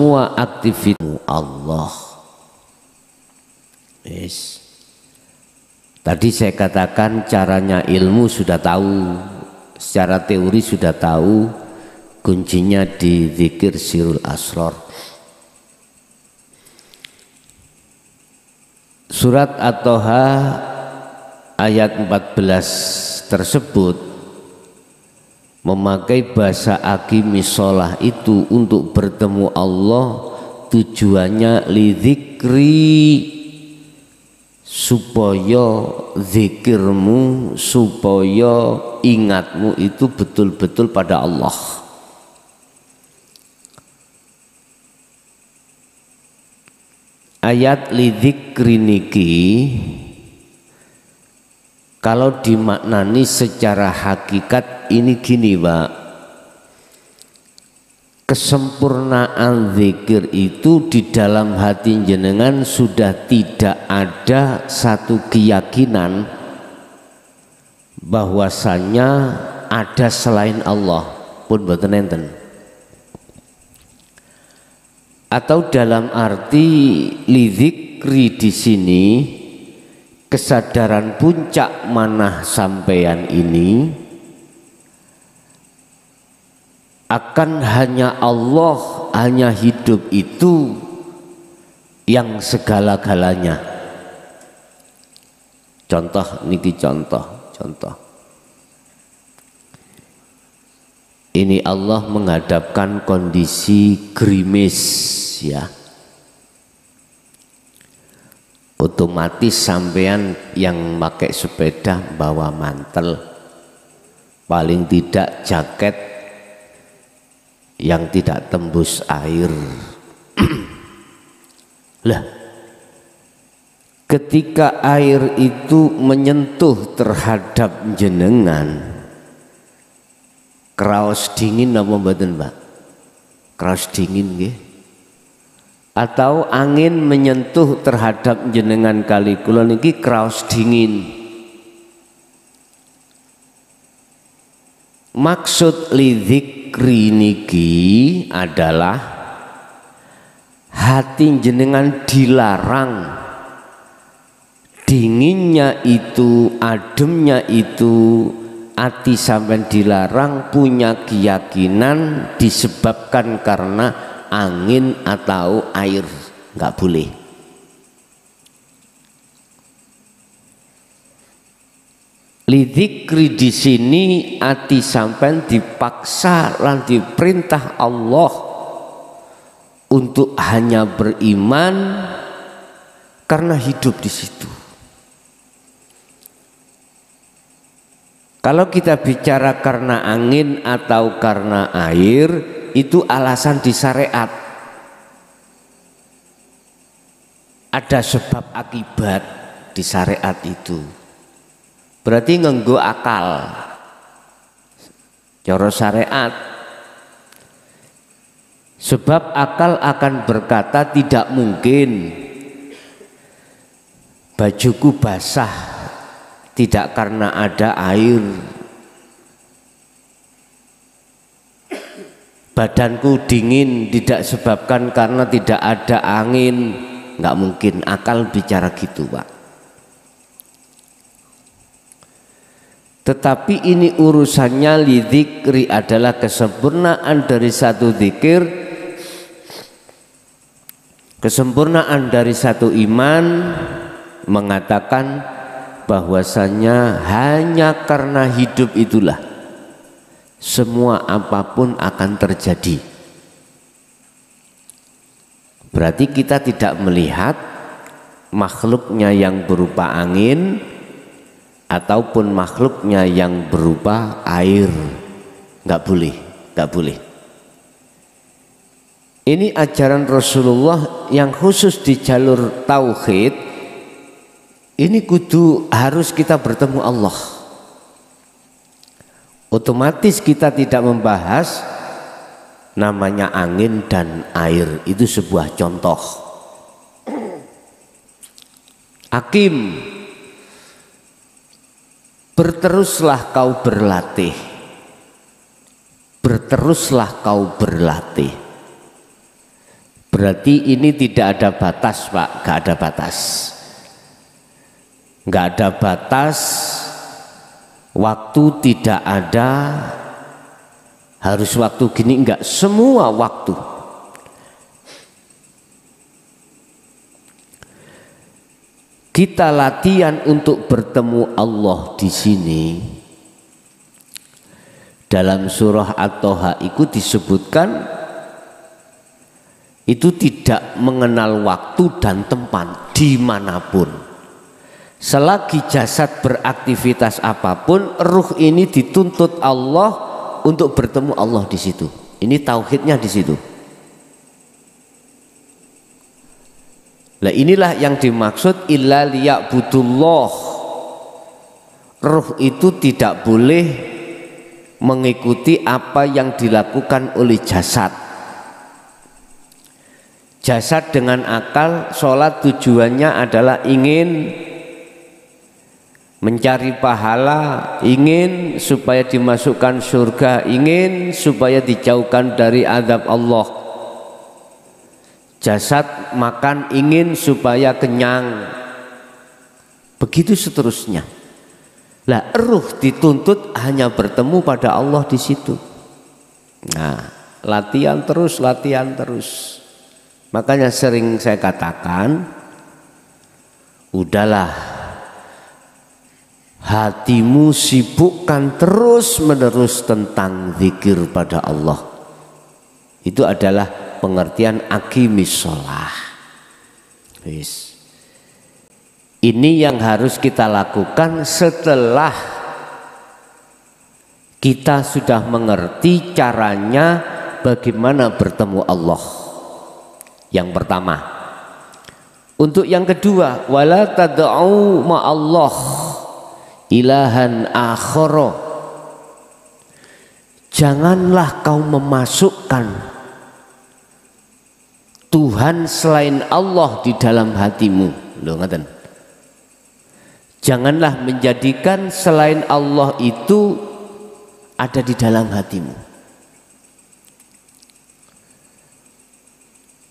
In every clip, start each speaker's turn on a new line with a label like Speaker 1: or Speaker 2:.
Speaker 1: semua aktivitas Allah. Yes. Tadi saya katakan caranya ilmu sudah tahu, secara teori sudah tahu, kuncinya di zikir sirul asror. Surat At-Toha ayat 14 tersebut memakai bahasa akimi sholah itu untuk bertemu Allah tujuannya lidikri supaya zikirmu supaya ingatmu itu betul-betul pada Allah ayat lidzikri niki kalau dimaknani secara hakikat ini gini Pak Kesempurnaan zikir itu di dalam hati jenengan sudah tidak ada satu keyakinan bahwasanya ada selain Allah pun boten atau dalam arti lidikri di sini kesadaran puncak manah sampeyan ini akan hanya Allah, hanya hidup itu yang segala-galanya. Contoh niki contoh, contoh. Ini Allah menghadapkan kondisi grimis ya otomatis sampean yang pakai sepeda bawa mantel paling tidak jaket yang tidak tembus air lah ketika air itu menyentuh terhadap jenengan keras dingin apa mbak mbak, keras dingin nggih atau angin menyentuh terhadap jenengan kali kula niki kraos dingin maksud lidzikri niki adalah hati jenengan dilarang dinginnya itu ademnya itu hati sampai dilarang punya keyakinan disebabkan karena angin atau air nggak boleh Lidikri di sini ati sampean dipaksa dan diperintah Allah untuk hanya beriman karena hidup di situ. Kalau kita bicara karena angin atau karena air, itu alasan di syariat ada sebab akibat di syariat itu berarti ngenggo akal coro syariat sebab akal akan berkata tidak mungkin bajuku basah tidak karena ada air badanku dingin tidak sebabkan karena tidak ada angin nggak mungkin akal bicara gitu pak tetapi ini urusannya lidikri adalah kesempurnaan dari satu zikir kesempurnaan dari satu iman mengatakan bahwasanya hanya karena hidup itulah semua apapun akan terjadi. Berarti kita tidak melihat makhluknya yang berupa angin ataupun makhluknya yang berupa air. Enggak boleh, enggak boleh. Ini ajaran Rasulullah yang khusus di jalur tauhid. Ini kudu harus kita bertemu Allah otomatis kita tidak membahas namanya angin dan air itu sebuah contoh Hakim berteruslah kau berlatih berteruslah kau berlatih berarti ini tidak ada batas pak gak ada batas gak ada batas waktu tidak ada harus waktu gini enggak semua waktu kita latihan untuk bertemu Allah di sini dalam surah At-Toha itu disebutkan itu tidak mengenal waktu dan tempat dimanapun Selagi jasad beraktivitas apapun, ruh ini dituntut Allah untuk bertemu Allah di situ. Ini tauhidnya di situ. Nah inilah yang dimaksud illa liya'budullah Ruh itu tidak boleh mengikuti apa yang dilakukan oleh jasad Jasad dengan akal, sholat tujuannya adalah ingin mencari pahala ingin supaya dimasukkan surga ingin supaya dijauhkan dari adab Allah jasad makan ingin supaya kenyang begitu seterusnya lah ruh dituntut hanya bertemu pada Allah di situ nah latihan terus latihan terus makanya sering saya katakan udahlah hatimu sibukkan terus menerus tentang zikir pada Allah itu adalah pengertian akimis sholah ini yang harus kita lakukan setelah kita sudah mengerti caranya bagaimana bertemu Allah yang pertama untuk yang kedua wala tad'u ma Allah ilahan akhoro janganlah kau memasukkan Tuhan selain Allah di dalam hatimu Loh, ngatain. janganlah menjadikan selain Allah itu ada di dalam hatimu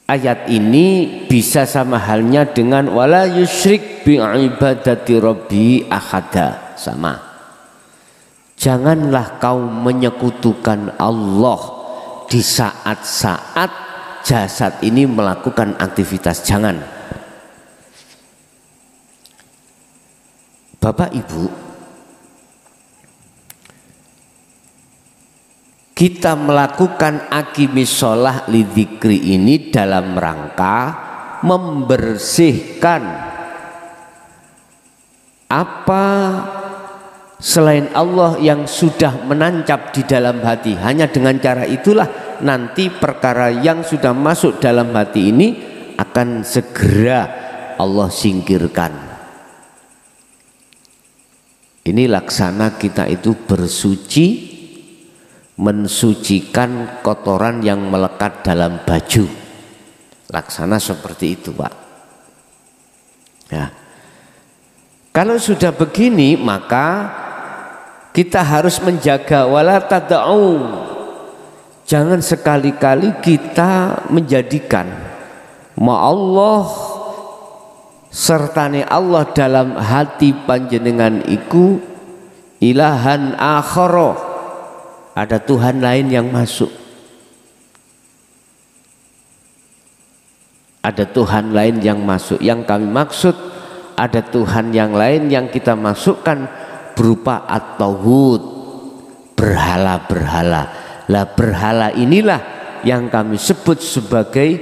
Speaker 1: ayat ini bisa sama halnya dengan wala yusyrik bi ibadati rabbi ahada sama. Janganlah kau menyekutukan Allah di saat-saat jasad ini melakukan aktivitas. Jangan. Bapak Ibu, kita melakukan akimi sholah lidikri ini dalam rangka membersihkan apa selain Allah yang sudah menancap di dalam hati hanya dengan cara itulah nanti perkara yang sudah masuk dalam hati ini akan segera Allah singkirkan ini laksana kita itu bersuci mensucikan kotoran yang melekat dalam baju laksana seperti itu pak ya kalau sudah begini maka kita harus menjaga wala tada'u jangan sekali-kali kita menjadikan ma Allah sertane Allah dalam hati panjenengan iku ilahan akhara ada Tuhan lain yang masuk ada Tuhan lain yang masuk yang kami maksud ada Tuhan yang lain yang kita masukkan berupa at tawud berhala-berhala lah berhala inilah yang kami sebut sebagai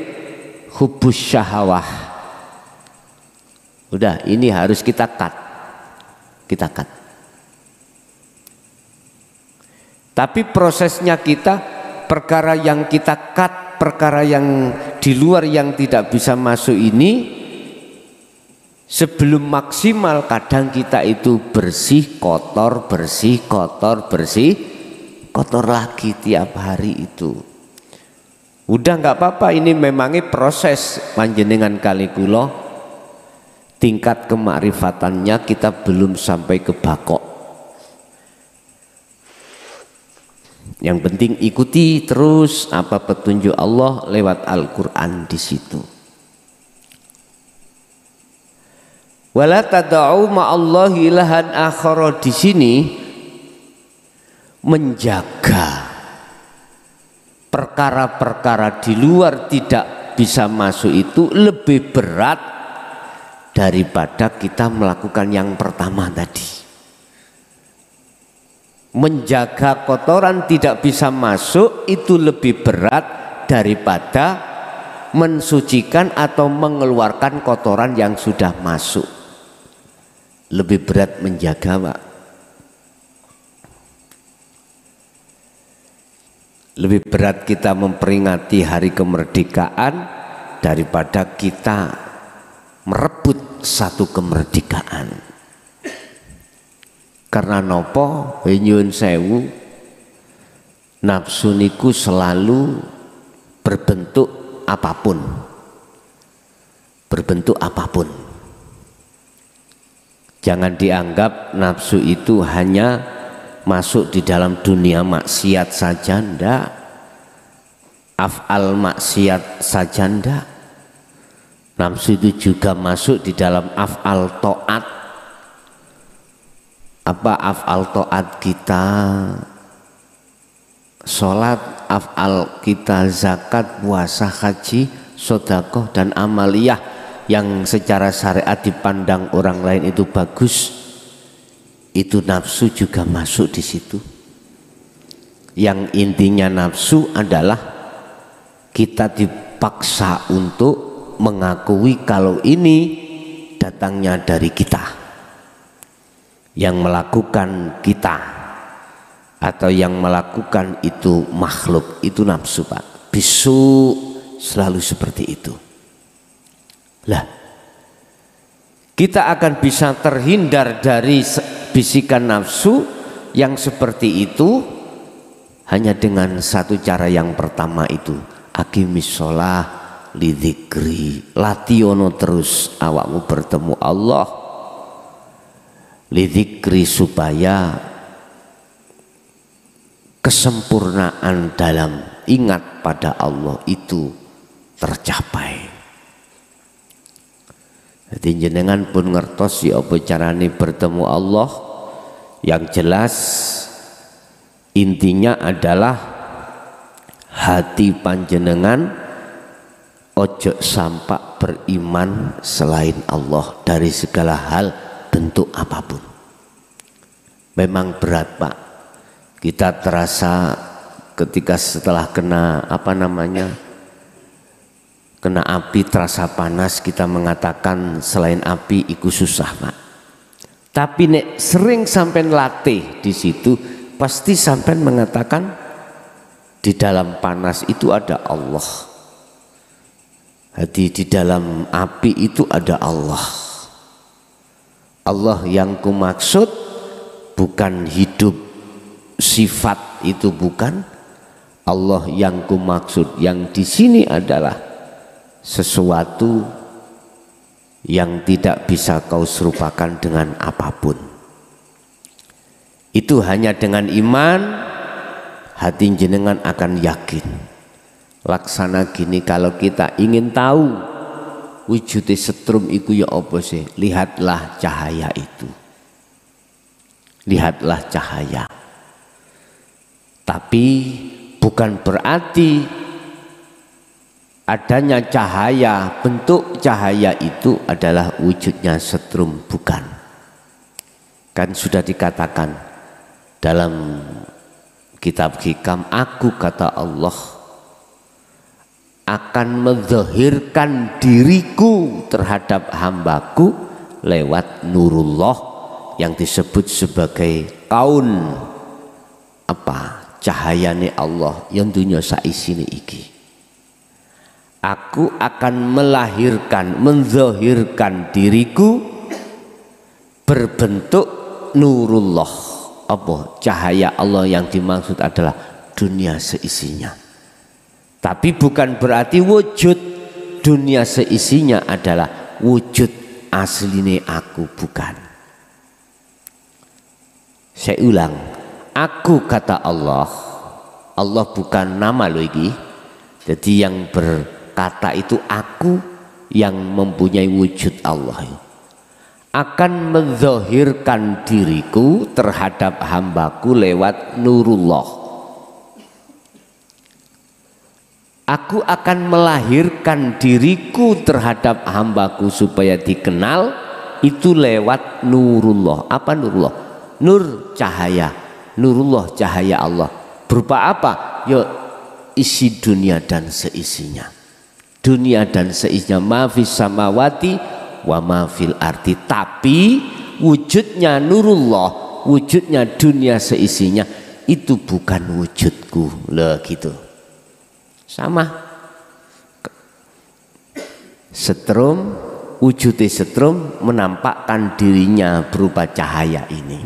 Speaker 1: hubus syahwah udah ini harus kita cut kita cut tapi prosesnya kita perkara yang kita cut perkara yang di luar yang tidak bisa masuk ini Sebelum maksimal kadang kita itu bersih kotor, bersih kotor, bersih kotor lagi tiap hari itu. Udah nggak apa-apa ini memangnya proses panjenengan kali kulo tingkat kemakrifatannya kita belum sampai ke bakok. Yang penting ikuti terus apa petunjuk Allah lewat Al-Qur'an di situ. Wala tada'u ma'allahi lahan akhara di sini menjaga perkara-perkara di luar tidak bisa masuk itu lebih berat daripada kita melakukan yang pertama tadi. Menjaga kotoran tidak bisa masuk itu lebih berat daripada mensucikan atau mengeluarkan kotoran yang sudah masuk lebih berat menjaga pak lebih berat kita memperingati hari kemerdekaan daripada kita merebut satu kemerdekaan karena nopo nyun sewu nafsu niku selalu berbentuk apapun berbentuk apapun Jangan dianggap nafsu itu hanya masuk di dalam dunia maksiat saja ndak. Afal maksiat saja ndak. Nafsu itu juga masuk di dalam afal to'at. Apa afal to'at kita? Sholat, afal kita, zakat, puasa, haji, sodakoh, dan amaliyah yang secara syariat dipandang orang lain itu bagus itu nafsu juga masuk di situ yang intinya nafsu adalah kita dipaksa untuk mengakui kalau ini datangnya dari kita yang melakukan kita atau yang melakukan itu makhluk itu nafsu pak bisu selalu seperti itu lah, kita akan bisa terhindar dari bisikan nafsu yang seperti itu hanya dengan satu cara yang pertama itu akimis sholah lidikri lationo terus awakmu bertemu Allah lidikri supaya kesempurnaan dalam ingat pada Allah itu tercapai jadi jenengan pun ngertos ya apa carane bertemu Allah yang jelas intinya adalah hati panjenengan ojo sampak beriman selain Allah dari segala hal bentuk apapun. Memang berat Pak. Kita terasa ketika setelah kena apa namanya kena api terasa panas kita mengatakan selain api itu susah pak tapi nek sering sampai latih di situ pasti sampai mengatakan di dalam panas itu ada Allah hati di dalam api itu ada Allah Allah yang kumaksud bukan hidup sifat itu bukan Allah yang kumaksud yang di sini adalah sesuatu yang tidak bisa kau serupakan dengan apapun itu hanya dengan iman hati jenengan akan yakin laksana gini kalau kita ingin tahu wujudnya setrum iku ya apa sih lihatlah cahaya itu lihatlah cahaya tapi bukan berarti adanya cahaya bentuk cahaya itu adalah wujudnya setrum bukan kan sudah dikatakan dalam kitab hikam aku kata Allah akan menzahirkan diriku terhadap hambaku lewat nurullah yang disebut sebagai kaun apa cahayane Allah yang dunia ini iki aku akan melahirkan menzohirkan diriku berbentuk nurullah apa cahaya Allah yang dimaksud adalah dunia seisinya tapi bukan berarti wujud dunia seisinya adalah wujud asline aku bukan saya ulang aku kata Allah Allah bukan nama lagi, jadi yang ber kata itu aku yang mempunyai wujud Allah akan menzahirkan diriku terhadap hambaku lewat nurullah aku akan melahirkan diriku terhadap hambaku supaya dikenal itu lewat nurullah apa nurullah nur cahaya nurullah cahaya Allah berupa apa yuk ya, isi dunia dan seisinya dunia dan seisinya mafis samawati wa mafil arti tapi wujudnya nurullah wujudnya dunia seisinya itu bukan wujudku loh gitu sama setrum wujudnya setrum menampakkan dirinya berupa cahaya ini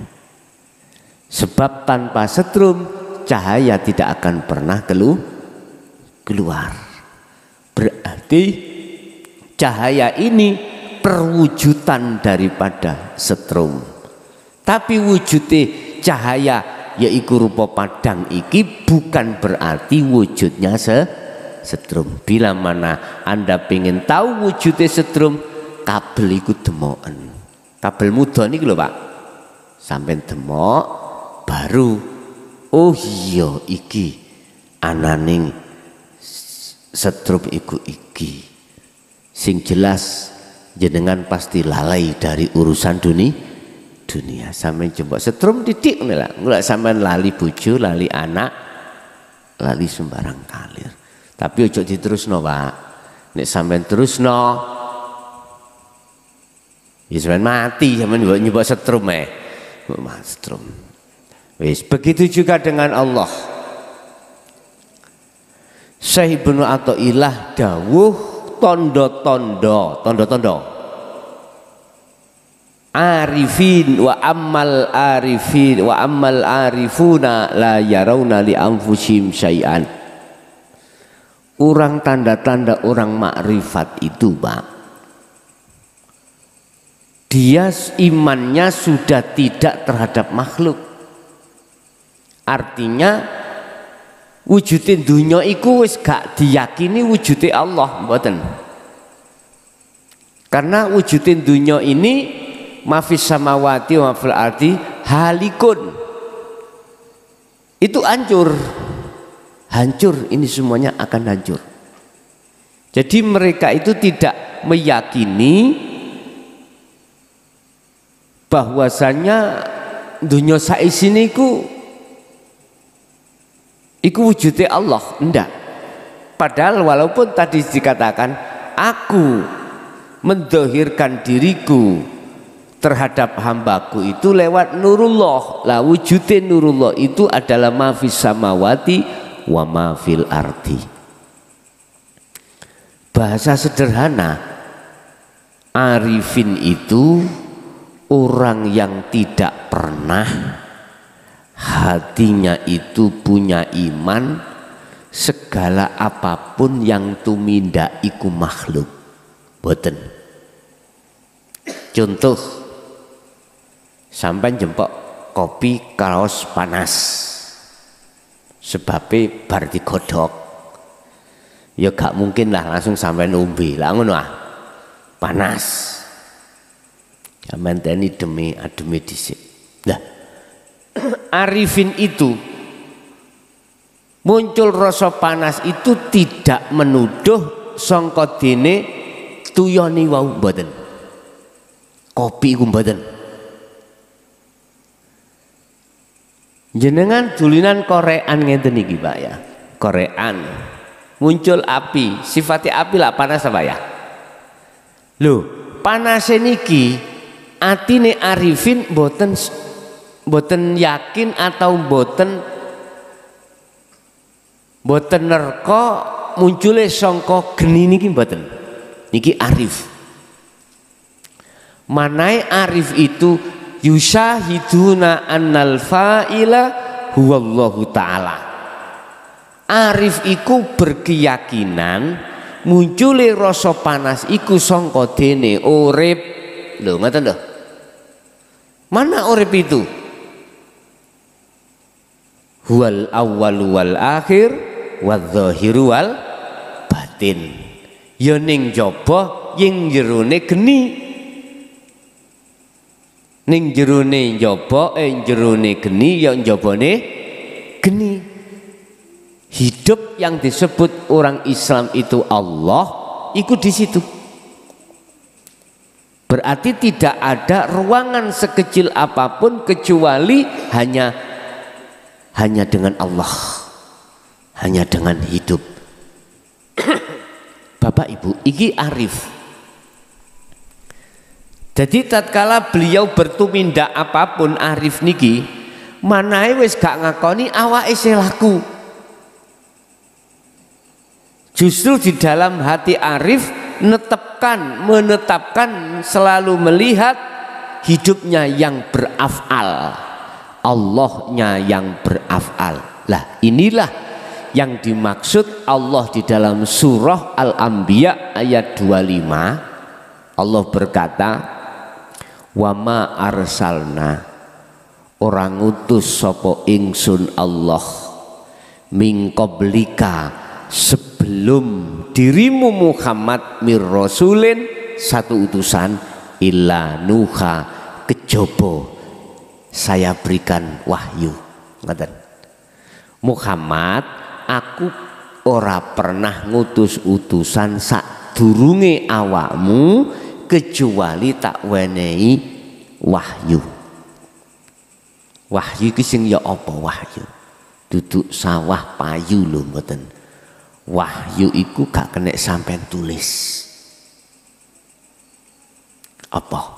Speaker 1: sebab tanpa setrum cahaya tidak akan pernah kelu keluar Berarti cahaya ini perwujudan daripada setrum. Tapi wujudnya cahaya yaitu rupa padang iki bukan berarti wujudnya se setrum. Bila mana Anda ingin tahu wujudnya setrum, kabel ikut demoan. Kabel muda ini lho, Pak. Sampai demok baru oh iya iki ananing setrum iku iki sing jelas jenengan pasti lalai dari urusan dunia dunia sampai coba setrum titik nela nggak sampai lali bucu lali anak lali sembarang kalir tapi ojo terus no pak nih sampai terus no ya mati sampai nyebok setrum eh setrum wis begitu juga dengan Allah Syekh Ibnu Athaillah dawuh tondo-tondo, tondo-tondo. Arifin wa ammal arifin wa ammal arifuna la yarawna li anfusihim syai'an. Orang tanda-tanda orang makrifat itu, Pak. Dia imannya sudah tidak terhadap makhluk. Artinya wujudin dunia iku wis gak diyakini wujudi Allah mboten karena wujudin dunia ini mafis samawati mafil arti halikun itu hancur hancur ini semuanya akan hancur jadi mereka itu tidak meyakini bahwasannya dunia saya sini ku Iku wujudnya Allah, enggak. Padahal walaupun tadi dikatakan aku mendohirkan diriku terhadap hambaku itu lewat nurullah lah wujudnya nurullah itu adalah mafis samawati wa mafil arti bahasa sederhana arifin itu orang yang tidak pernah hatinya itu punya iman segala apapun yang tumindak iku makhluk boten contoh sampai jempok kopi kaos panas sebabnya bar digodok ya gak mungkin lah langsung sampai umbi lah ah, panas ya menteni demi ademi ah, disik nah arifin itu muncul rasa panas itu tidak menuduh Songkotine dene tuyoni wau mboten kopi iku mboten jenengan dulinan korean ngeten iki Pak ya korean muncul api sifatnya api lah panas apa ya panas ini niki atine arifin botens boten yakin atau boten boten nerko munculnya songko geni niki boten niki arif manai arif itu yusahiduna annal fa'ila huwallahu ta'ala arif iku berkeyakinan munculnya rasa panas iku songko dene urip lho ngeten lho mana urip itu wal awal wal akhir wadzahiru wal batin yening ya jopo jaba jerune jerone geni ning jerune jopo eh, ing jerune geni ya jopo ne geni hidup yang disebut orang Islam itu Allah ikut di situ berarti tidak ada ruangan sekecil apapun kecuali hanya hanya dengan Allah hanya dengan hidup Bapak Ibu iki arif jadi tatkala beliau bertumindak apapun arif niki manae wis gak ngakoni awak isih justru di dalam hati arif menetapkan, menetapkan selalu melihat hidupnya yang berafal Allahnya yang berafal lah inilah yang dimaksud Allah di dalam surah Al-Anbiya ayat 25 Allah berkata wama arsalna orang utus sopo ingsun Allah mingkoblika sebelum dirimu Muhammad mir rasulin satu utusan illa nuha kejobo saya berikan wahyu ngeten Muhammad aku ora pernah ngutus utusan sak durunge awakmu kecuali tak wenehi wahyu wahyu iki sing ya apa wahyu duduk sawah payu lho mboten. wahyu iku gak kena sampean tulis apa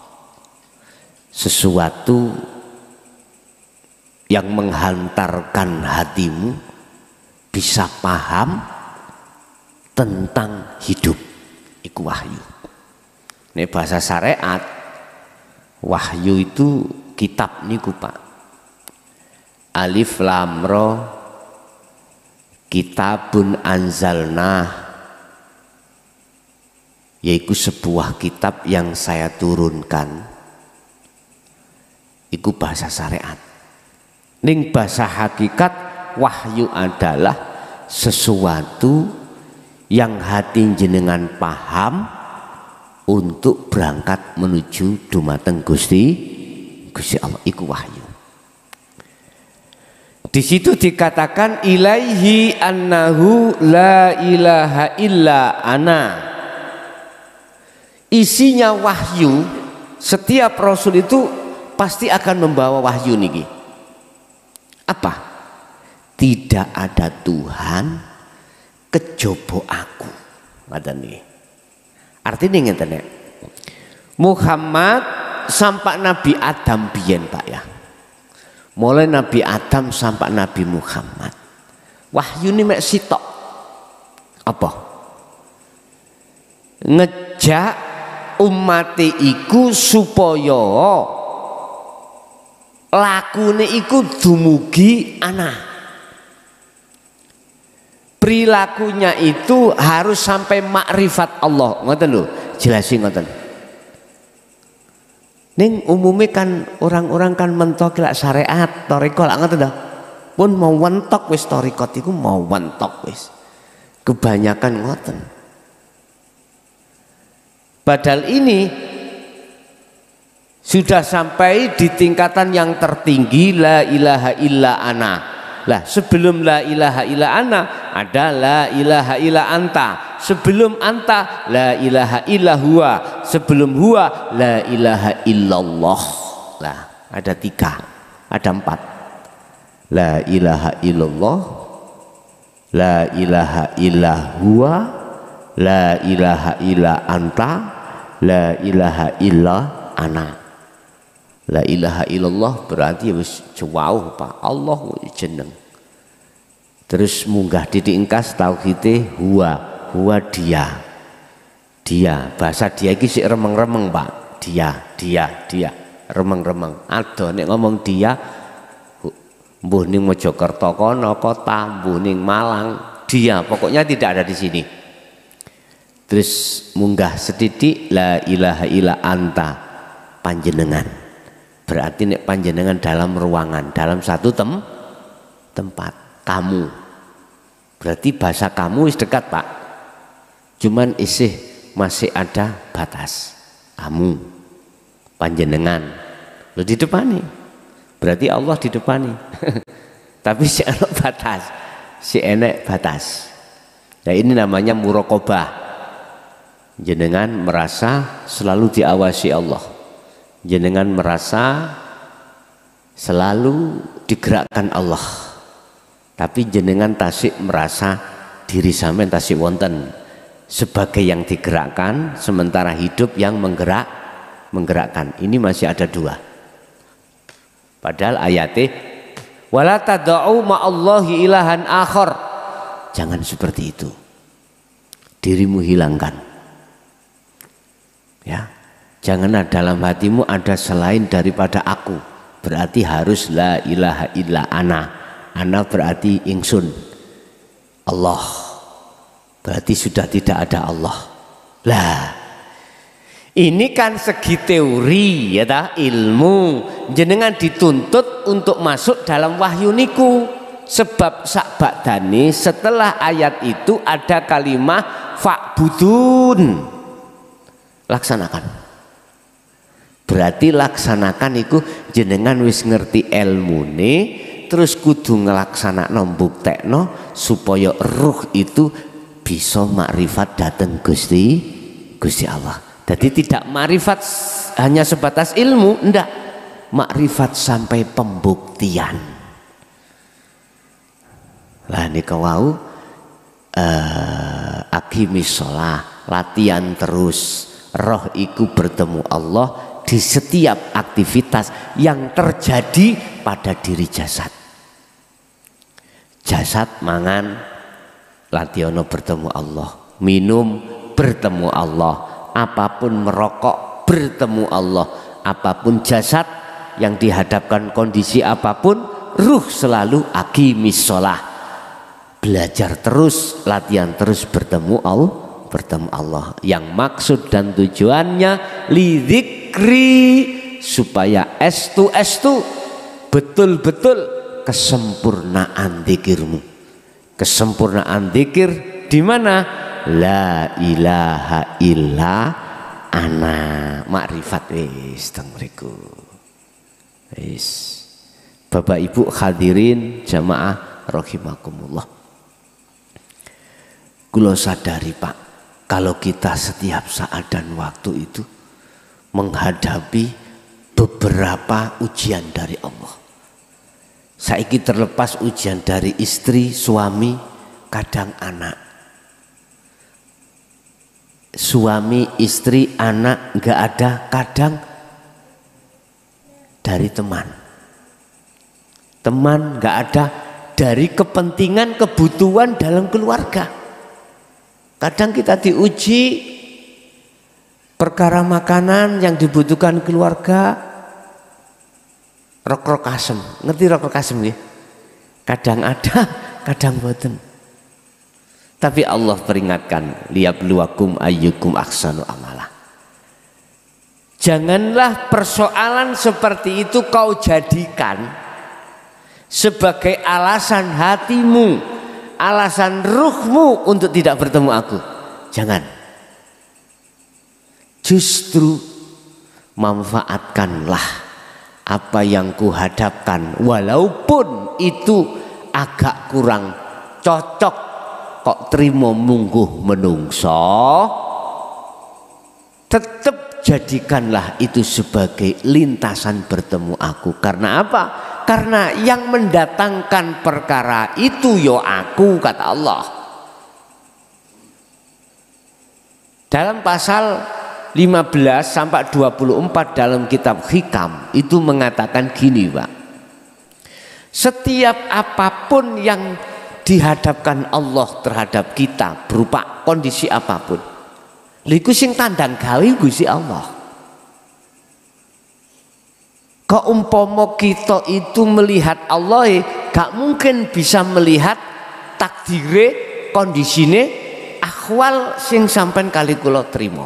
Speaker 1: sesuatu yang menghantarkan hatimu bisa paham tentang hidup iku wahyu ini bahasa syariat wahyu itu kitab niku pak alif lam ro kitabun anzalna yaitu sebuah kitab yang saya turunkan itu bahasa syariat ning bahasa hakikat wahyu adalah sesuatu yang hati jenengan paham untuk berangkat menuju dumateng Gusti Gusti Allah iku wahyu di situ dikatakan ilaihi annahu la ilaha illa ana. Isinya wahyu, setiap rasul itu pasti akan membawa wahyu nih. Apa? Tidak ada Tuhan kejobo aku. ada nih. arti ngeten nek. Muhammad sampai Nabi Adam biyen Pak ya. Mulai Nabi Adam sampai Nabi Muhammad. Wahyu ini mek sitok. Apa? Ngejak umatiku iku supaya lakune iku dumugi anak perilakunya itu harus sampai makrifat Allah ngoten lho jelasin ngoten Ning umumnya kan orang-orang kan mentok lak syariat, toriko lak ngoten dah. Pun mau wentok wis toriko iku mau wentok wis. Kebanyakan ngoten. Padahal ini sudah sampai di tingkatan yang tertinggi la ilaha illa ana lah sebelum la ilaha illa ana ada la ilaha illa anta sebelum anta la ilaha illa huwa sebelum huwa la ilaha illallah lah ada tiga ada empat la ilaha illallah la ilaha illa huwa la ilaha illa anta la ilaha illa ana La ilaha illallah berarti wis jauh Pak. Allah jeneng. Terus munggah titik engkas tauhid huwa, huwa dia. Dia, bahasa dia iki sik remeng-remeng Pak. Dia, dia, dia, remeng-remeng. Ado nek ngomong dia mbuh ning Mojokerto kono kota, mbuh ning Malang, dia pokoknya tidak ada di sini. Terus munggah setitik la ilaha illa anta panjenengan berarti nek panjenengan dalam ruangan dalam satu tem tempat kamu berarti bahasa kamu is dekat pak cuman isih masih ada batas kamu panjenengan lo di depan nih berarti Allah di depan nih tapi si enak batas si enek batas nah ini namanya murokobah jenengan merasa selalu diawasi Allah jenengan merasa selalu digerakkan Allah tapi jenengan tasik merasa diri sampean tasik wonten sebagai yang digerakkan sementara hidup yang menggerak menggerakkan ini masih ada dua padahal ayatnya wala tad'u ma'allahi ilahan akhor jangan seperti itu dirimu hilangkan ya janganlah dalam hatimu ada selain daripada aku berarti harus la ilaha illa ana ana berarti ingsun Allah berarti sudah tidak ada Allah lah ini kan segi teori ya ta ilmu jenengan dituntut untuk masuk dalam wahyu niku sebab tani. setelah ayat itu ada kalimah fakbudun laksanakan berarti laksanakan iku jenengan wis ngerti ilmu ini terus kudu nombuk tekno supaya ruh itu bisa makrifat dateng Gusti Gusti Allah jadi tidak makrifat hanya sebatas ilmu ndak makrifat sampai pembuktian lah kau wau eh, akimi sholah latihan terus roh iku bertemu Allah di setiap aktivitas yang terjadi pada diri jasad. Jasad mangan lantiono bertemu Allah, minum bertemu Allah, apapun merokok bertemu Allah, apapun jasad yang dihadapkan kondisi apapun, ruh selalu agi misolah. Belajar terus, latihan terus bertemu Allah bertemu Allah yang maksud dan tujuannya lidikri supaya estu estu betul-betul kesempurnaan dikirmu kesempurnaan dikir di mana la ilaha illa ana makrifat wis teng mriku wis Bapak Ibu hadirin jamaah rahimakumullah kula sadari Pak kalau kita setiap saat dan waktu itu menghadapi beberapa ujian dari Allah. Saiki terlepas ujian dari istri, suami, kadang anak. Suami, istri, anak enggak ada, kadang dari teman. Teman enggak ada dari kepentingan kebutuhan dalam keluarga Kadang kita diuji perkara makanan yang dibutuhkan keluarga rok-rok asem. Ngerti rok-rok asem ya? Kadang ada, kadang boten. Tapi Allah peringatkan, luwakum ayyukum aksanu amalah. Janganlah persoalan seperti itu kau jadikan sebagai alasan hatimu alasan ruhmu untuk tidak bertemu aku. Jangan. Justru manfaatkanlah apa yang kuhadapkan walaupun itu agak kurang cocok kok terima mungguh menungso tetap jadikanlah itu sebagai lintasan bertemu aku karena apa karena yang mendatangkan perkara itu yo ya aku kata Allah. Dalam pasal 15 sampai 24 dalam kitab Hikam itu mengatakan gini, Pak. Setiap apapun yang dihadapkan Allah terhadap kita berupa kondisi apapun. Liku sing tandang gawe Gusti Allah umpomo kita itu melihat Allah gak mungkin bisa melihat takdire kondisine akhwal sing sampean kali kula terima.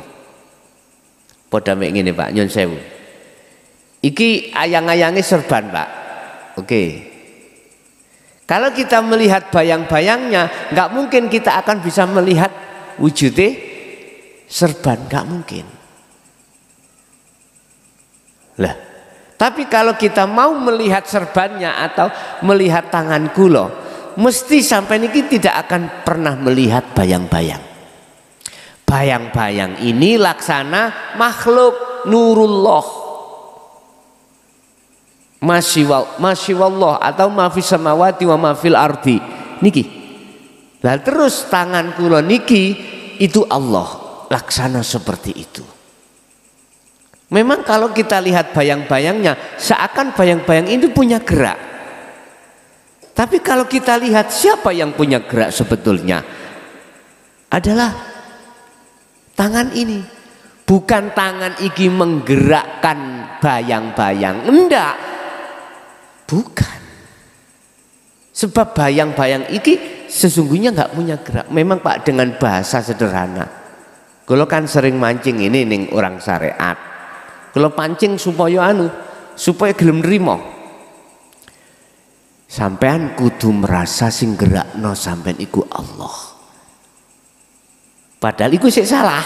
Speaker 1: Padha mek ngene Pak nyun sewu. Iki ayang-ayange serban Pak. Oke. Okay. Kalau kita melihat bayang-bayangnya, nggak mungkin kita akan bisa melihat wujudnya serban, nggak mungkin. Lah, tapi kalau kita mau melihat serbannya atau melihat tangan kulo, mesti sampai niki tidak akan pernah melihat bayang-bayang. Bayang-bayang ini laksana makhluk nurullah. Masyiwal, masyiwallah atau mafis samawati wa mafil ardi. Niki. Lah terus tangan kulo niki itu Allah laksana seperti itu. Memang kalau kita lihat bayang-bayangnya, seakan bayang-bayang itu punya gerak. Tapi kalau kita lihat siapa yang punya gerak sebetulnya adalah tangan ini. Bukan tangan ini menggerakkan bayang-bayang. Enggak. Bukan. Sebab bayang-bayang ini sesungguhnya nggak punya gerak. Memang Pak dengan bahasa sederhana. Kalau kan sering mancing ini nih orang syariat kalau pancing supaya anu, supaya gelem rimo Sampean kudu merasa sing no sampean iku Allah. Padahal iku sih salah.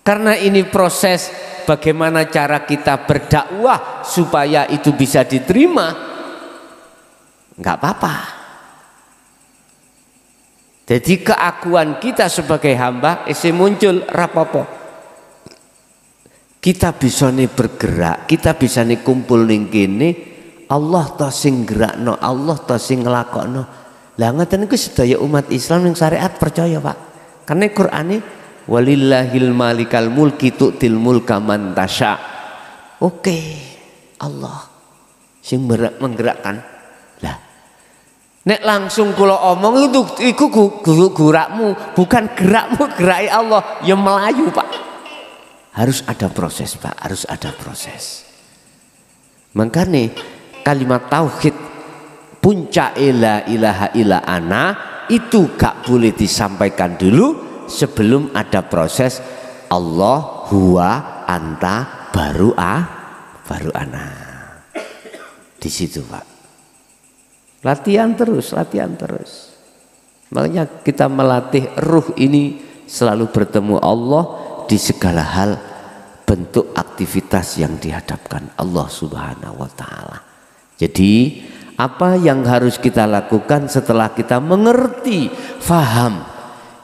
Speaker 1: Karena ini proses bagaimana cara kita berdakwah supaya itu bisa diterima. Enggak apa-apa. Jadi keakuan kita sebagai hamba isi eh, muncul rapopo kita bisa nih bergerak kita bisa nih kumpul ning gini. Allah ta sing no, Allah ta sing no. lah ngoten iku sedaya umat Islam yang syariat percaya Pak karena Quran nih walillahil malikal mulki tu'til mulka man tasya oke Allah sing menggerakkan lah Nek langsung kula omong itu iku gurakmu, bukan gerakmu gerai Allah, ya melayu Pak. Harus ada proses Pak, harus ada proses. Makanya kalimat tauhid punca ila ilaha ila ana itu gak boleh disampaikan dulu sebelum ada proses Allah huwa anta baru a baru ana. Di situ Pak. Latihan terus, latihan terus. Makanya kita melatih ruh ini selalu bertemu Allah di segala hal bentuk aktivitas yang dihadapkan Allah Subhanahu wa taala. Jadi, apa yang harus kita lakukan setelah kita mengerti, faham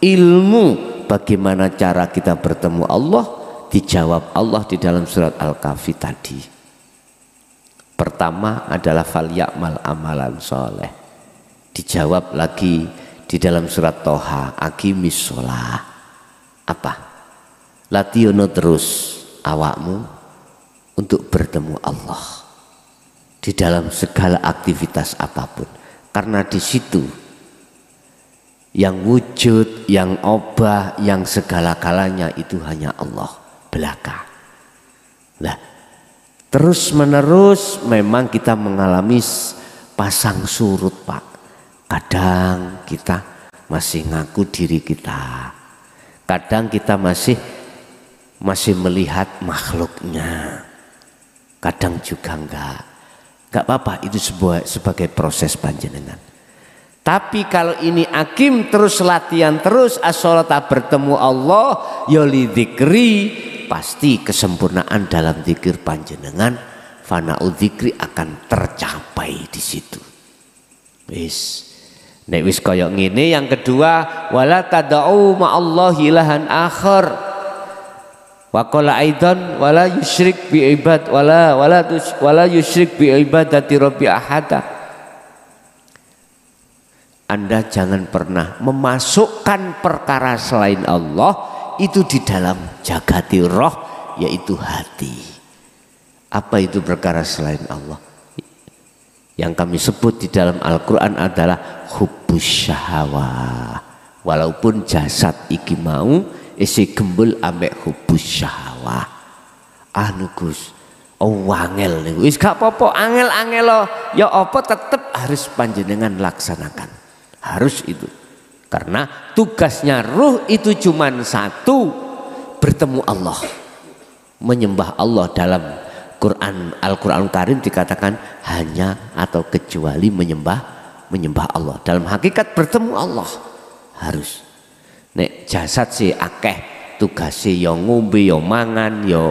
Speaker 1: ilmu bagaimana cara kita bertemu Allah dijawab Allah di dalam surat Al-Kahfi tadi. Pertama adalah faliyakmal amalan soleh. Dijawab lagi di dalam surat Toha, akimis sholah. Apa? Lationo terus awakmu untuk bertemu Allah di dalam segala aktivitas apapun karena di situ yang wujud, yang obah, yang segala kalanya itu hanya Allah belaka. Nah, terus menerus memang kita mengalami pasang surut pak. Kadang kita masih ngaku diri kita, kadang kita masih masih melihat makhluknya kadang juga enggak enggak apa-apa itu sebuah sebagai proses panjenengan tapi kalau ini akim terus latihan terus asolata bertemu Allah yoli ya dikri pasti kesempurnaan dalam zikir panjenengan fana udzikri akan tercapai di situ wis nek wis koyok ngene yang kedua wala tad'u ma Allah ilahan akhir Wa qala aidan wala yusyrik bi ibad wala wala wala yusyrik bi ibadati rabbi ahada. Anda jangan pernah memasukkan perkara selain Allah itu di dalam jagati roh yaitu hati. Apa itu perkara selain Allah? Yang kami sebut di dalam Al-Quran adalah hubus syahwah. Walaupun jasad iki mau, isi gembul ambek hubus syahwat anu Gus oh angel nih wis gak popo angel-angel lo ya apa tetep harus panjenengan laksanakan harus itu karena tugasnya ruh itu cuma satu bertemu Allah menyembah Allah dalam Quran Al-Quran Karim dikatakan hanya atau kecuali menyembah menyembah Allah dalam hakikat bertemu Allah harus nek jasad sih akeh tugase yo ya ngombe yo ya mangan yo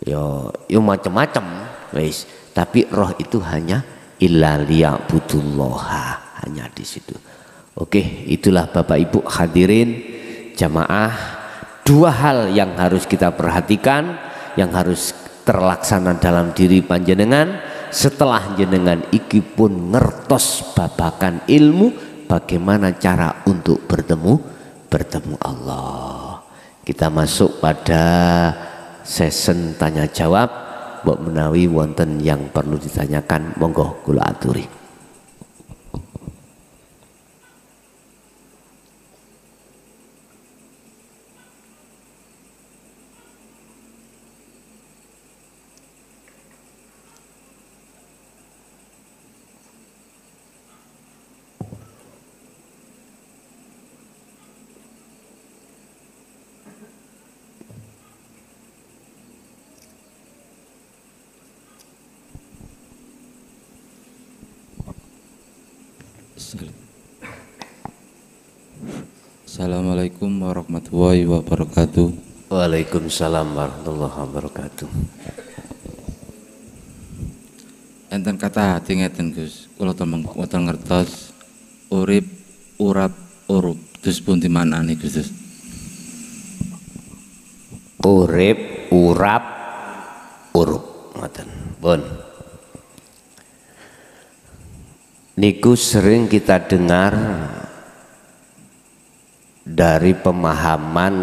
Speaker 1: ya, yo, yo macam-macam wis tapi roh itu hanya ilalia butullaha hanya di situ oke itulah Bapak Ibu hadirin jamaah dua hal yang harus kita perhatikan yang harus terlaksana dalam diri panjenengan setelah jenengan iki pun ngertos babakan ilmu bagaimana cara untuk bertemu bertemu Allah. Kita masuk pada sesi tanya jawab. Mbok menawi wonten yang perlu ditanyakan monggo kula aturi.
Speaker 2: Assalamualaikum warahmatullahi wabarakatuh. Waalaikumsalam warahmatullahi wabarakatuh. Enten kata hati ngeten Gus, kula temeng wonten ngertos urip urap urup dus mana nih Gus.
Speaker 1: Urip urap
Speaker 2: urup ngoten.
Speaker 1: Bon. Niku sering kita dengar dari pemahaman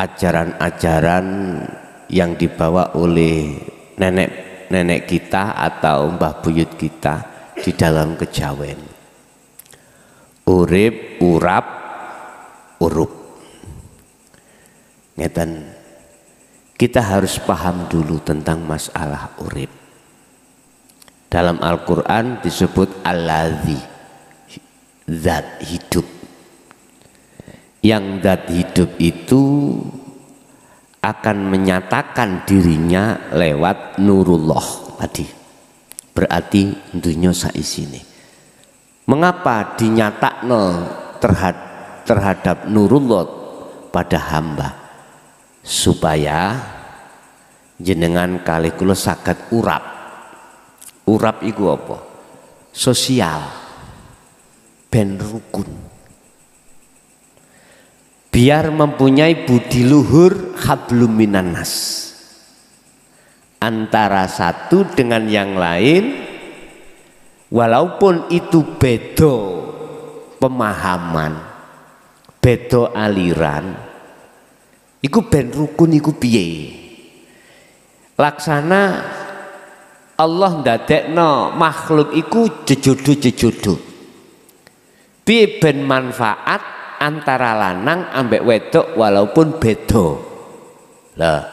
Speaker 1: ajaran-ajaran yang dibawa oleh nenek-nenek kita atau mbah buyut kita di dalam kejawen. Urip, urap, urup. Ngeten. Kita harus paham dulu tentang masalah urip. Dalam Al-Qur'an disebut al alladzi zat hidup yang zat hidup itu akan menyatakan dirinya lewat nurullah tadi berarti dunia saya ini mengapa dinyatakan terhad, terhadap nurullah pada hamba supaya jenengan kali kula urap urap itu apa sosial ben rukun biar mempunyai budi luhur hablum minanas antara satu dengan yang lain walaupun itu bedo pemahaman bedo aliran iku ben rukun iku piye laksana Allah ndadekno makhluk iku jejodoh-jejodoh biben manfaat antara lanang ambek wedok walaupun bedo Lah.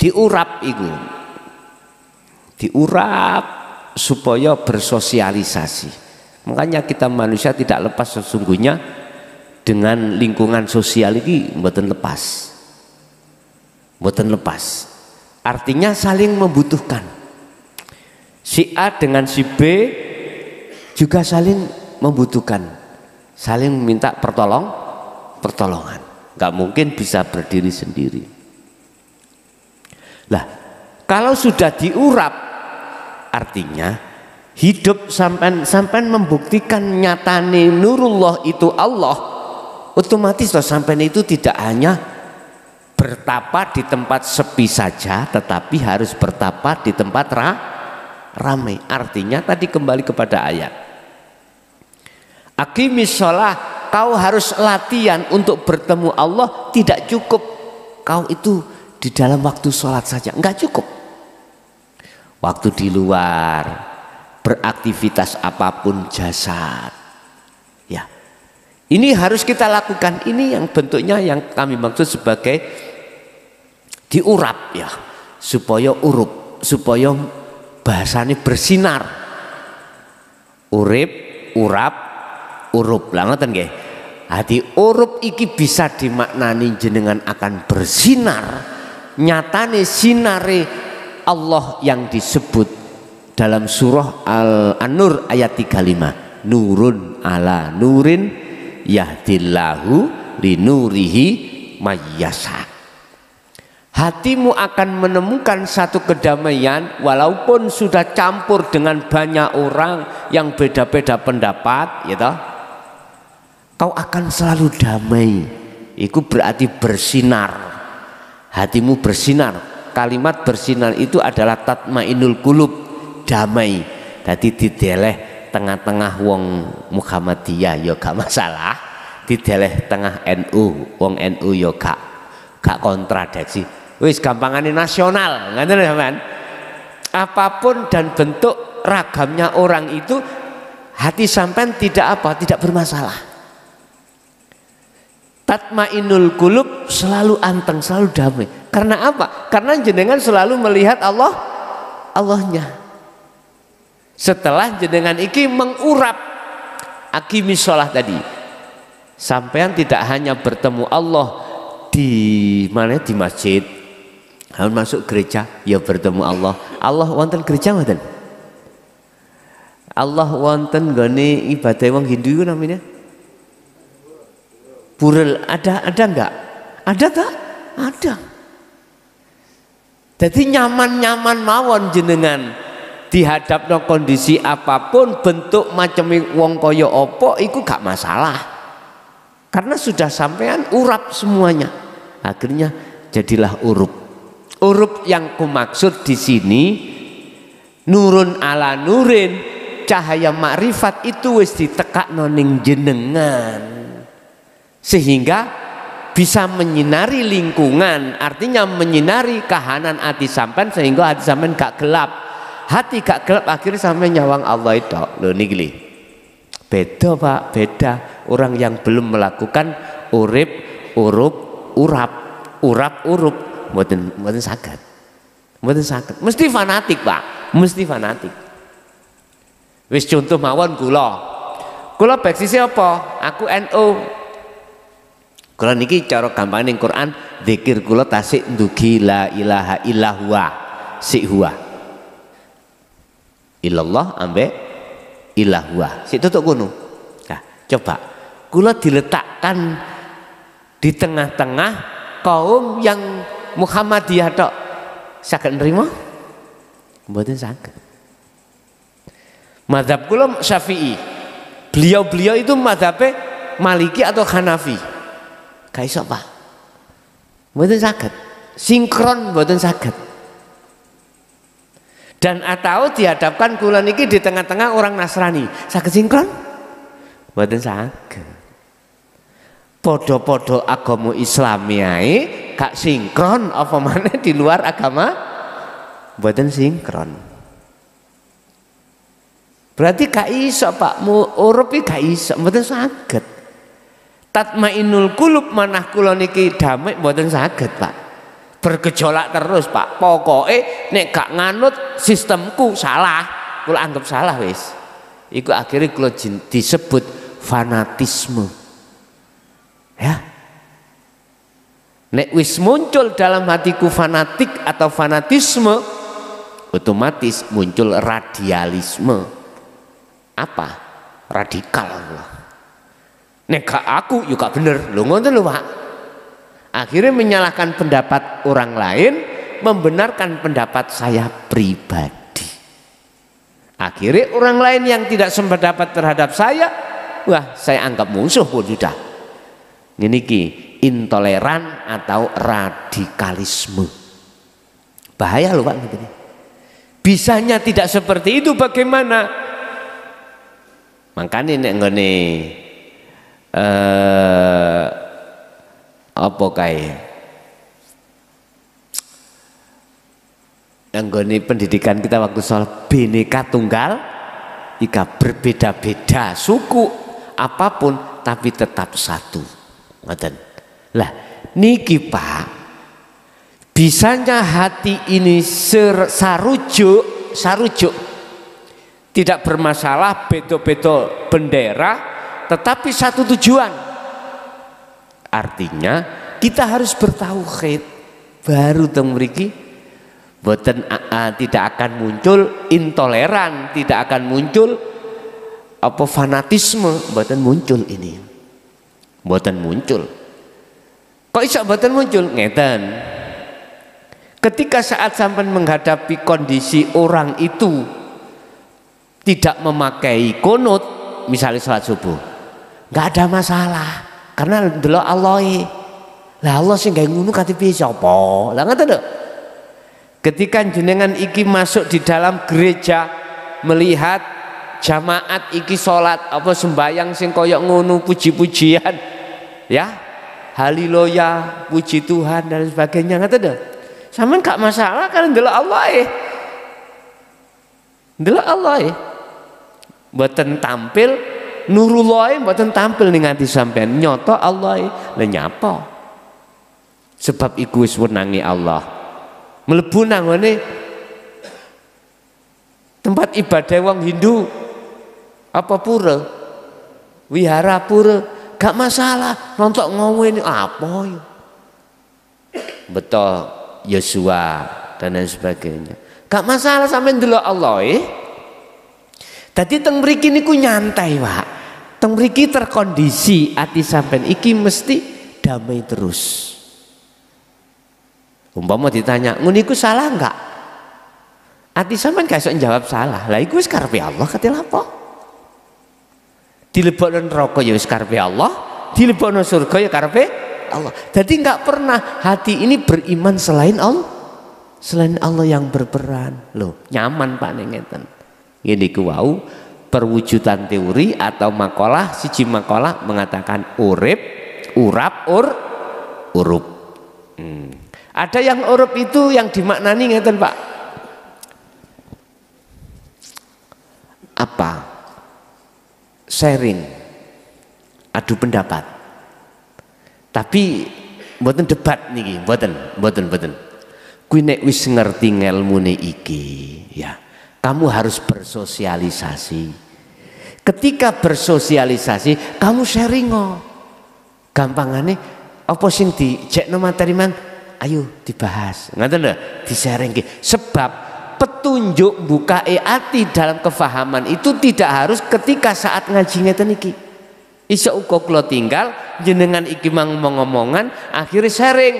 Speaker 1: Diurap itu Diurap supaya bersosialisasi. Makanya kita manusia tidak lepas sesungguhnya dengan lingkungan sosial ini buatan lepas. buatan lepas. Artinya saling membutuhkan. Si A dengan si B juga saling membutuhkan saling minta pertolong pertolongan nggak mungkin bisa berdiri sendiri lah kalau sudah diurap artinya hidup sampai sampai membuktikan nyatane nurullah itu Allah otomatis loh sampai itu tidak hanya bertapa di tempat sepi saja tetapi harus bertapa di tempat ra, ramai artinya tadi kembali kepada ayat Akimis sholah, kau harus latihan untuk bertemu Allah tidak cukup. Kau itu di dalam waktu sholat saja, enggak cukup. Waktu di luar, beraktivitas apapun jasad. Ya, ini harus kita lakukan. Ini yang bentuknya yang kami maksud sebagai diurap ya, supaya urup, supaya bahasanya bersinar. Urip, urap, urup lah ngoten nggih hati urup iki bisa dimaknani jenengan akan bersinar nyatane sinare Allah yang disebut dalam surah Al-An-Nur ayat 35 nurun ala nurin yahdillahu linurihi mayyasa hatimu akan menemukan satu kedamaian walaupun sudah campur dengan banyak orang yang beda-beda pendapat ya gitu kau akan selalu damai itu berarti bersinar hatimu bersinar kalimat bersinar itu adalah tatmainul kulub damai jadi dideleh tengah-tengah wong Muhammadiyah ya gak masalah dideleh tengah NU wong NU ya gak gak kontradiksi wis gampangane nasional ngoten teman. apapun dan bentuk ragamnya orang itu hati sampean tidak apa tidak bermasalah Tatma Tatmainul kulub selalu anteng, selalu damai. Karena apa? Karena jenengan selalu melihat Allah Allahnya. Setelah jenengan iki mengurap akimi sholat tadi. Sampean tidak hanya bertemu Allah di mana di masjid. Harus masuk gereja ya bertemu Allah. Allah wonten gereja wonten? Allah wonten gani ibadah wong Hindu namanya? burel ada ada enggak? Ada tak? Ada. Jadi nyaman-nyaman mawon jenengan dihadap no kondisi apapun bentuk macam wong koyo opo itu gak masalah. Karena sudah sampean urap semuanya. Akhirnya jadilah urup. Urup yang kumaksud di sini nurun ala nurin cahaya makrifat itu wis ditekak noning jenengan sehingga bisa menyinari lingkungan artinya menyinari kahanan hati sampan sehingga hati sampan gak gelap hati gak gelap akhirnya sampean nyawang Allah itu lo nigli beda pak beda orang yang belum melakukan urip urup urap urap urup mboten mboten sakit mboten sakit mesti fanatik pak mesti fanatik wis contoh mawon kula kula baksisi apa aku NU NO. Quran ini cara gampang ini Quran zikir kula tasik dugi la ilaha illahua si huwa. Ilallah ambek illahua. Si tutuk kuno. Nah, coba kula diletakkan di tengah-tengah kaum yang Muhammadiyah tok. sakit nerima Mboten sakit Madhab kula Syafi'i. Beliau-beliau itu madhabnya Maliki atau Hanafi Gak iso Pak. Mboten saged. Sinkron mboten saged. Dan atau dihadapkan kula niki di tengah-tengah orang Nasrani. Saged sinkron? Mboten saged. Podo-podo agama Islamiai gak sinkron apa mana di luar agama mboten sinkron. Berarti gak iso Pak, mu urupi gak iso, mboten saged tatmainul kulub manah kula niki damik mboten saged Pak bergejolak terus Pak eh, nek gak nganut sistemku salah kula anggap salah wis iku akhirnya kula disebut fanatisme ya nek wis muncul dalam hatiku fanatik atau
Speaker 2: fanatisme
Speaker 1: otomatis muncul radialisme apa radikal Allah nek aku juga ya bener lu ngonten lu Pak akhirnya menyalahkan pendapat orang lain membenarkan pendapat saya pribadi akhirnya orang lain yang tidak dapat terhadap saya wah saya anggap musuh pun sudah ini ki intoleran atau radikalisme bahaya loh Pak gitu. bisanya tidak seperti itu bagaimana makanya nek ngene eh, apa kae goni pendidikan kita waktu soal bineka tunggal ika berbeda-beda suku apapun tapi tetap satu ngoten lah niki Pak bisanya hati ini ser, sarujuk sarujuk tidak bermasalah beto-beto bendera tetapi satu tujuan. Artinya kita harus bertauhid baru temuriki boten uh, tidak akan muncul intoleran, tidak akan muncul apa fanatisme, boten muncul ini. Boten muncul. Kok iso boten muncul? Ngeten. Ketika saat sampan menghadapi kondisi orang itu tidak memakai kunut, misalnya sholat subuh nggak ada masalah karena dulu Allah lah Allah sih nggak ngunu kati piye sapa lah nggak ketika jenengan iki masuk di dalam gereja melihat jamaat iki solat apa sembayang sing koyok ngunu puji-pujian ya haliloya, puji Tuhan dan sebagainya nggak tahu, sama gak masalah karena dulu Allah eh dulu Allah eh buatan tampil nurullah mboten tampil ning ati sampean nyoto Allah le nyapa sebab iku wis wenangi Allah mlebu nangone tempat ibadah wong Hindu apa pura wihara pura gak masalah Nontok ngomong ini ah, apa ya betul Yosua dan lain sebagainya gak masalah sampai dulu Allah eh Tadi teng mriki niku nyantai, Pak. Teng mriki terkondisi ati sampean iki mesti damai terus. Umpama ditanya, nguniku salah enggak?" Ati sampean gak iso jawab salah. Lah iku wis Allah kate lapo? Dilebokno neraka ya wis karepe Allah, dilebokno surga ya karepe Allah. Jadi enggak pernah hati ini beriman selain Allah. Selain Allah yang berperan. Loh, nyaman Pak ning ini ku wau perwujudan teori atau makalah siji makalah mengatakan urip urap ur urup hmm. ada yang urup itu yang dimaknani ngeten pak apa sharing adu pendapat tapi buatan debat nih buatan buatan buatan kuinek wis ngerti ne iki ya kamu harus bersosialisasi. Ketika bersosialisasi, kamu sharing oh. Gampangannya apa sing dicekno materi mang? Ayo dibahas. Ngoten lho, disaringke. Sebab petunjuk buka ati dalam kefahaman itu tidak harus ketika saat ngaji ngeten iki. Isa uga kula tinggal jenengan iki mang ngomong-ngomongan akhirnya sharing.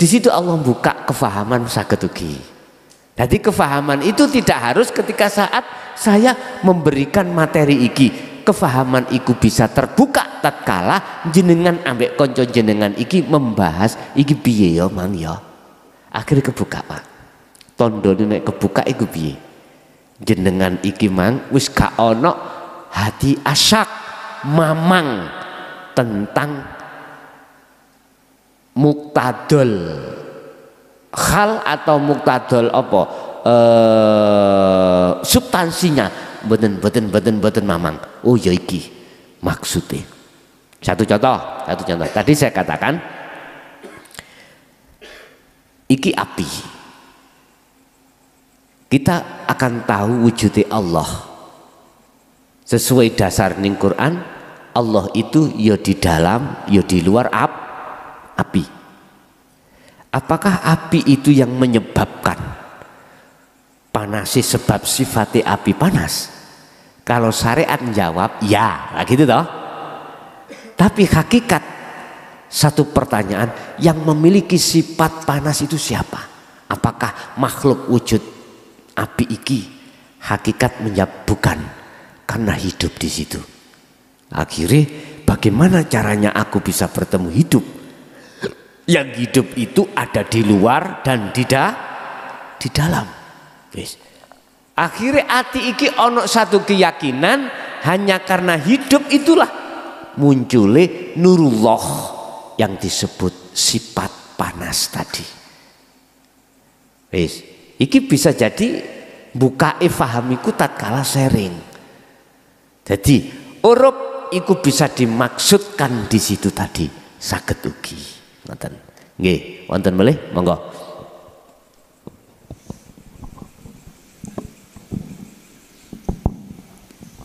Speaker 1: Di situ Allah buka kefahaman saged ugi. Jadi kefahaman itu tidak harus ketika saat saya memberikan materi iki. Kefahaman iku bisa terbuka tatkala jenengan ambek konco jenengan iki membahas iki biye yo mang yo. Akhirnya kebuka Pak. tondo nek kebuka iku biye. Jenengan iki mang wis ka ono hati asak mamang tentang muktadol hal atau muktadol apa eh substansinya beten beten beten beten mamang oh ya iki maksudnya satu contoh satu contoh tadi saya katakan iki api kita akan tahu wujudnya Allah sesuai dasar ning Quran Allah itu ya di dalam ya di luar ap, api Apakah api itu yang menyebabkan panas? sebab sifati api panas? Kalau syariat menjawab ya, nah gitu toh. Tapi hakikat satu pertanyaan yang memiliki sifat panas itu siapa? Apakah makhluk wujud api iki? Hakikat menjawab bukan karena hidup di situ. Akhirnya bagaimana caranya aku bisa bertemu hidup yang hidup itu ada di luar dan tidak di dalam akhirnya hati iki ono satu keyakinan hanya karena hidup itulah munculnya nurullah yang disebut sifat panas tadi wis iki bisa jadi buka e fahamiku kalah sering. jadi urup iku bisa dimaksudkan di situ tadi sakit ugi Nanten, Nggih, wonten boleh, monggo.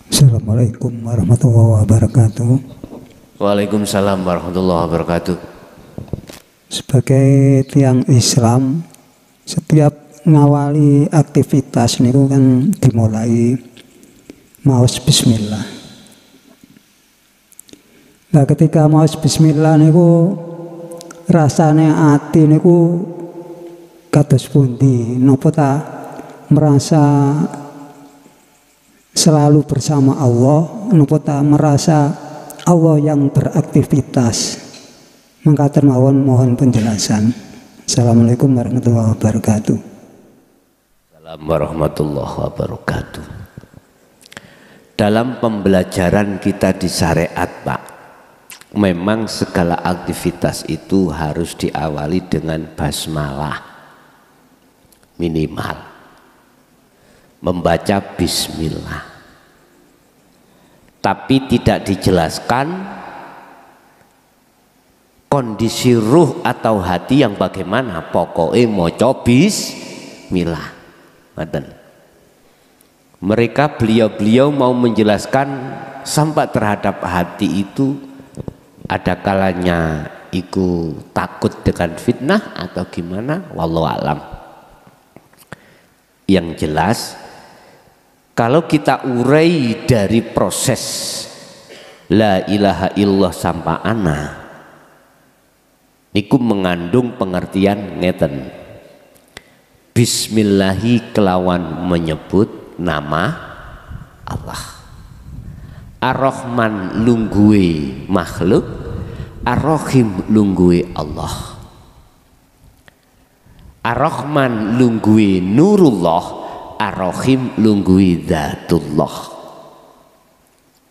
Speaker 2: Assalamualaikum warahmatullahi wabarakatuh.
Speaker 1: Waalaikumsalam warahmatullahi wabarakatuh.
Speaker 2: Sebagai tiang Islam, setiap ngawali aktivitas niku kan dimulai maus bismillah. Nah ketika maus bismillah niku rasanya hati ini niku kados pundi nopo ta merasa selalu bersama Allah nopo ta merasa Allah yang beraktivitas mengatakan mawon mohon penjelasan Assalamualaikum warahmatullahi wabarakatuh
Speaker 1: Assalamualaikum warahmatullahi wabarakatuh dalam pembelajaran kita di syariat Pak memang segala aktivitas itu harus diawali dengan basmalah minimal membaca bismillah tapi tidak dijelaskan kondisi ruh atau hati yang bagaimana pokoknya mau cobis milah mereka beliau-beliau mau menjelaskan sampai terhadap hati itu ada kalanya iku takut dengan fitnah atau gimana Walau alam yang jelas kalau kita urai dari proses la ilaha illallah sampai ana niku mengandung pengertian ngeten bismillahi kelawan menyebut nama Allah Ar-Rahman lungguhe makhluk Ar-Rahim lungguhe Allah Ar-Rahman lungguhe nurullah Ar-Rahim lungguhe zatullah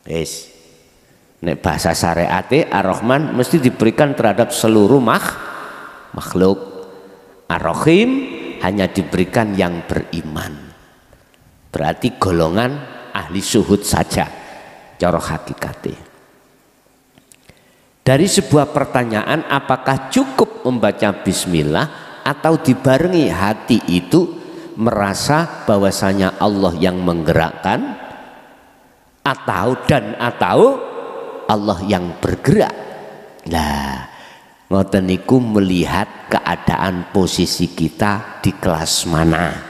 Speaker 1: Yes. Nek bahasa syariat Ar-Rahman mesti diberikan terhadap seluruh mah, makhluk. Ar-Rahim hanya diberikan yang beriman. Berarti golongan ahli suhud saja cara hakikate dari sebuah pertanyaan apakah cukup membaca bismillah atau dibarengi hati itu merasa bahwasanya Allah yang menggerakkan atau dan atau Allah yang bergerak nah ngoten melihat keadaan posisi kita di kelas mana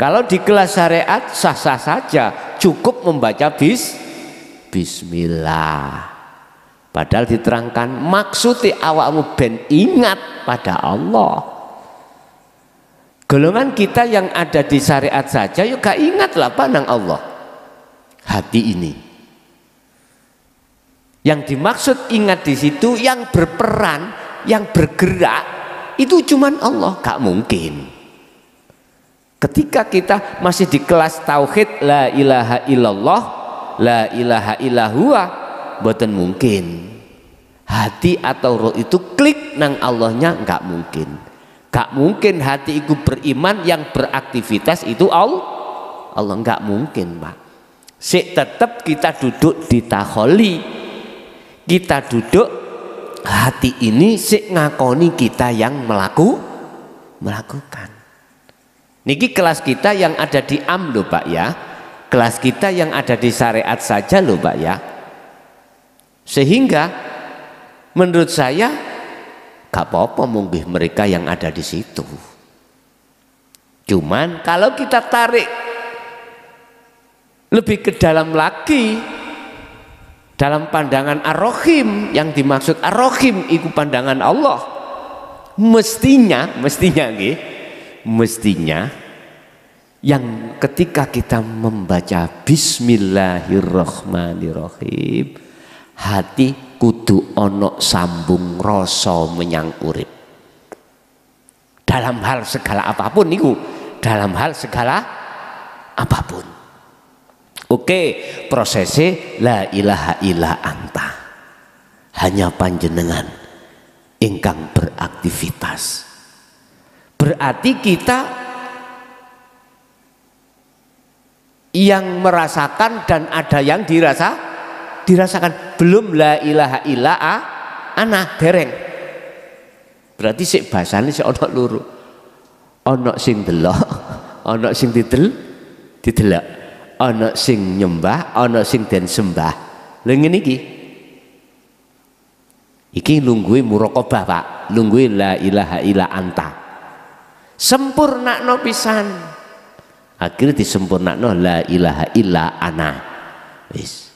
Speaker 1: kalau di kelas syariat sah-sah saja, cukup membaca bis bismillah. Padahal diterangkan maksudnya awakmu ben ingat pada Allah. Golongan kita yang ada di syariat saja yuk gak ingatlah pandang Allah. Hati ini. Yang dimaksud ingat di situ yang berperan, yang bergerak itu cuman Allah, gak mungkin. Ketika kita masih di kelas tauhid la ilaha illallah, la ilaha illahua, buatan mungkin. Hati atau roh itu klik nang Allahnya nggak mungkin. nggak mungkin hati itu beriman yang beraktivitas itu Allah. Allah nggak mungkin, Pak. Si tetap kita duduk di taholi. Kita duduk hati ini si ngakoni kita yang melaku melakukan. Niki kelas kita yang ada di AM loh Pak ya. Kelas kita yang ada di syariat saja loh Pak ya. Sehingga menurut saya gak apa-apa munggih mereka yang ada di situ. Cuman kalau kita tarik lebih ke dalam lagi dalam pandangan Ar-Rahim yang dimaksud Ar-Rahim itu pandangan Allah mestinya mestinya gitu mestinya yang ketika kita membaca bismillahirrahmanirrahim hati kudu ono sambung rasa menyang urip dalam hal segala apapun niku dalam hal segala apapun oke prosesi la ilaha illa anta hanya panjenengan ingkang beraktivitas Berarti kita yang merasakan dan ada yang dirasa dirasakan belum la ilaha illa ah, ana dereng. Berarti sik ini sik ana luru Ana sing delok, ana sing didel, didelok. Ana sing nyembah, ana sing den sembah. Lha ngene iki. Iki lungguhe Pak. Lungguhe la ilaha illa anta no pisan akhirnya no la ilaha illa ana wis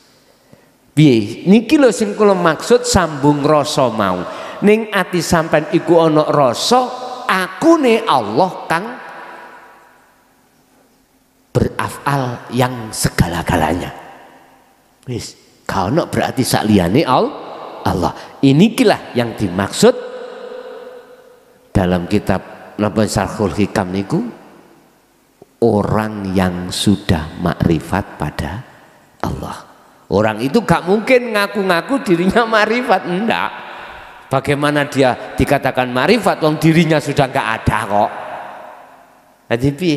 Speaker 1: piye niki lho sing kula maksud sambung rasa mau ning ati sampean iku ana rasa ne Allah kang berafal yang segala-galanya wis gak berarti sak liyane Allah ini kilah yang dimaksud dalam kitab napa sarkul hikam niku orang yang sudah makrifat pada Allah. Orang itu gak mungkin ngaku-ngaku dirinya makrifat, enggak. Bagaimana dia dikatakan makrifat, wong dirinya sudah gak ada kok. Jadi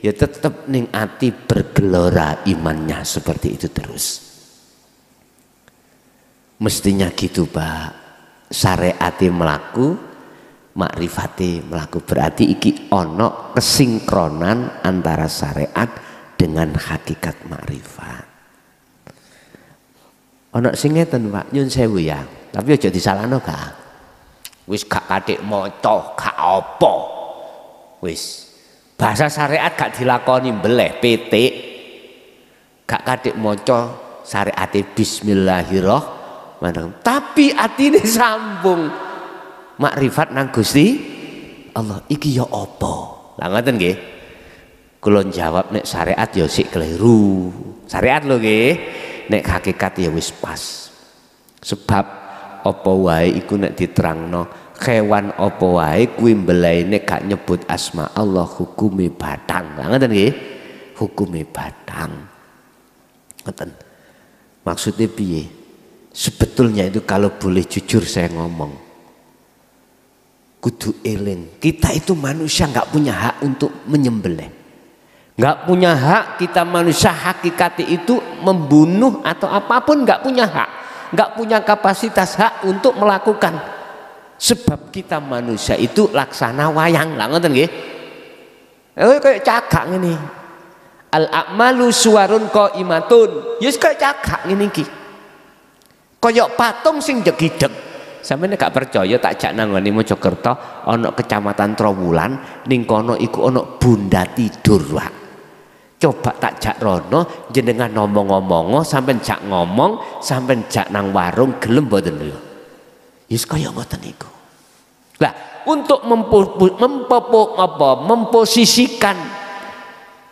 Speaker 1: ya tetap ning ati bergelora imannya seperti itu terus. Mestinya gitu pak, syariati melaku makrifati melaku berarti iki ono kesinkronan antara syariat dengan hakikat makrifat ono singetan Pak nyun sewu ya tapi aja salah noka. wis gak kadek maca gak opo, wis bahasa syariat gak dilakoni beleh PT gak kadek maca syariat bismillahirrahmanirrahim tapi atine sambung makrifat nang Gusti Allah iki ya apa lah ngoten nggih kula jawab nek syariat ya sik keliru syariat lho nggih nek hakikat ya wis pas sebab apa wae iku nek diterangno kewan apa wae kuwi nek gak nyebut asma Allah hukumi batang lah ngoten nggih hukume batang ngoten maksudnya piye sebetulnya itu kalau boleh jujur saya ngomong kudu eling. Kita itu manusia nggak punya hak untuk menyembelih. Nggak punya hak kita manusia hakikati itu membunuh atau apapun nggak punya hak. Nggak punya kapasitas hak untuk melakukan. Sebab kita manusia itu laksana wayang lah ngerti nggih. Eh kayak cakak ini. Al akmalu suwarun ko imatun. Yes kayak cakak ini ki. Koyok patung sing deg. Sampai gak percaya tak cak nang ngene Mojokerto ono kecamatan Trowulan ning kono iku ana bunda tidur Pak. Coba tak cak rono jenengan ngomong-ngomong sampe cak ngomong sampe cak nang warung gelem mboten lho. Yes kaya ngoten niku. Lah untuk mempopok apa memposisikan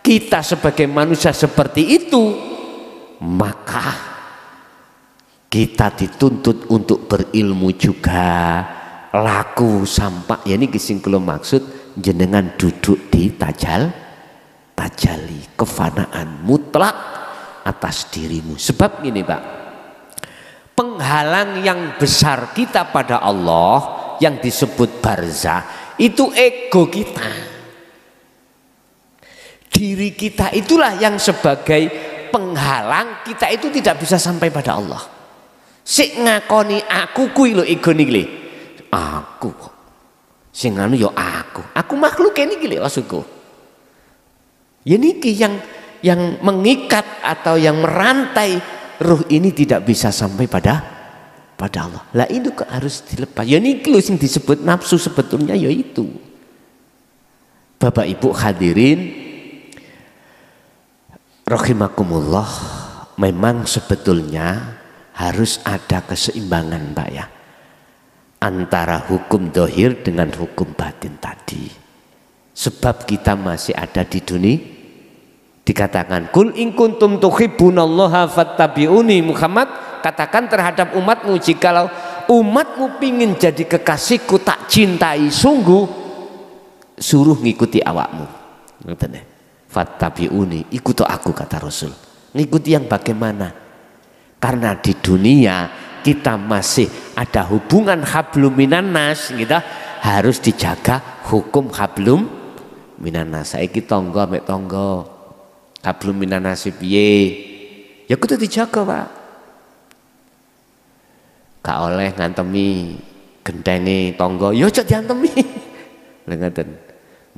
Speaker 1: kita sebagai manusia seperti itu maka kita dituntut untuk berilmu juga laku sampah ya ini gising belum maksud jenengan duduk di tajal tajali kefanaan mutlak atas dirimu sebab gini pak penghalang yang besar kita pada Allah yang disebut barzah itu ego kita diri kita itulah yang sebagai penghalang kita itu tidak bisa sampai pada Allah sik ngakoni aku kuwi lho nih iki aku sing anu yo ya aku aku makhluk ini gile maksudku ya niki yang yang mengikat atau yang merantai ruh ini tidak bisa sampai pada pada Allah lah itu harus dilepas ya niki lho sing disebut nafsu sebetulnya ya itu Bapak Ibu hadirin rahimakumullah memang sebetulnya harus ada keseimbangan Pak ya antara hukum dohir dengan hukum batin tadi sebab kita masih ada di dunia dikatakan kul in kuntum tuhibbunallaha fattabi'uni Muhammad katakan terhadap umatmu jikalau umatmu pingin jadi kekasihku tak cintai sungguh suruh ngikuti awakmu ya? fattabi'uni ikuti aku kata Rasul ngikuti yang bagaimana karena di dunia kita masih ada hubungan hablum minanas kita gitu harus dijaga hukum hablum minanas. Saiki tonggo mek tonggo Hablum minanas e piye? Ya kudu dijaga, Pak. Gak oleh ngantemi gendengi tonggo, ya aja diantemi.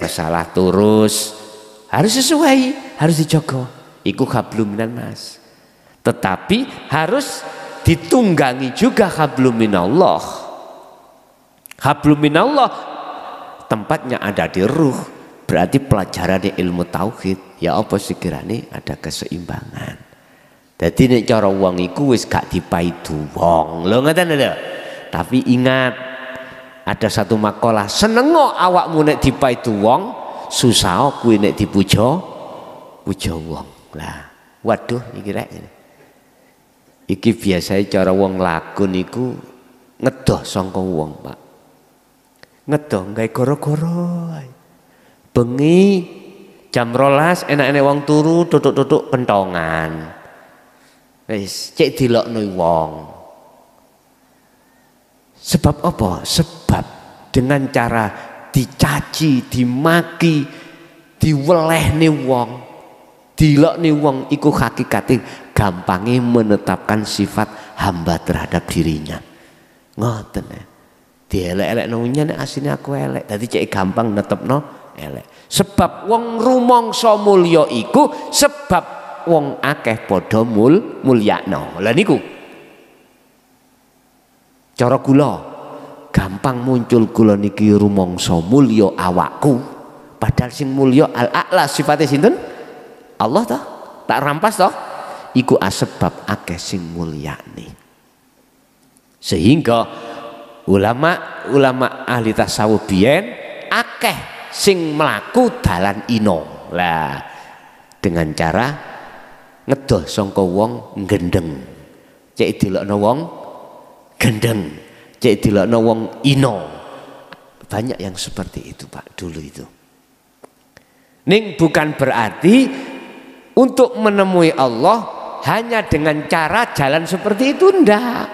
Speaker 1: Masalah turus harus sesuai, harus dijaga. Iku hablum minanas. Tetapi harus ditunggangi juga hablum minallah. tempatnya ada di ruh. Berarti pelajaran ilmu tauhid. Ya apa sekiranya ada keseimbangan. Jadi ini cara wong itu wis gak dipai wong. Lho ngoten ada. Tapi ingat ada satu makalah kok awakmu nek dipai tuwong susah kuwi nek dipuja puja wong. Lah, waduh iki rek. Iki biasanya cara wong laku niku ngedoh songko wong, Pak. Ngedoh gak goro-goro. Bengi jam rolas enak-enak wong turu duduk-duduk kentongan. Wis cek dilok nui wong. Sebab apa? Sebab dengan cara dicaci, dimaki, diwelehne wong, dilokne wong iku hakikate gampangnya menetapkan sifat hamba terhadap dirinya ngoten ya dielek-elek nungunya nih asini aku elek dadi cek gampang no elek sebab wong so mulio iku sebab wong akeh podo mul no, lha niku cara gula gampang muncul gula niki so mulio awakku padahal sing mulio al a'la sifatnya sinten Allah toh tak rampas toh iku asebab akeh sing mulyani. Sehingga ulama-ulama ahli tasawuf biyen akeh sing melaku dalan ino. Lah dengan cara ngedol songko wong gendeng. Cek dilok no wong gendeng, cek dilok no wong ino. Banyak yang seperti itu Pak dulu itu. Ning bukan berarti untuk menemui Allah hanya dengan cara jalan seperti itu ndak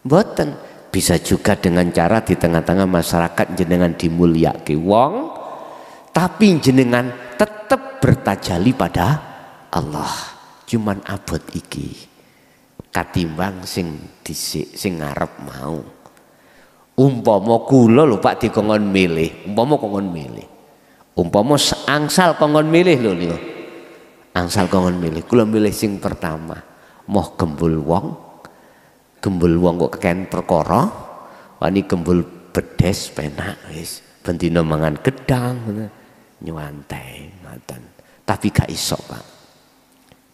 Speaker 1: boten bisa juga dengan cara di tengah-tengah masyarakat jenengan dimulyake wong tapi jenengan tetap bertajali pada Allah cuman abot iki katimbang sing disik sing ngarep mau umpama kula lho Pak dikongon milih umpama kongon milih umpama seangsal kongon milih lho lho angsal kongon milih kula milih sing pertama moh gembul wong gembul wong kok keken perkara wani gembul bedes penak wis bendina mangan gedang nyuwantai matan tapi gak iso Pak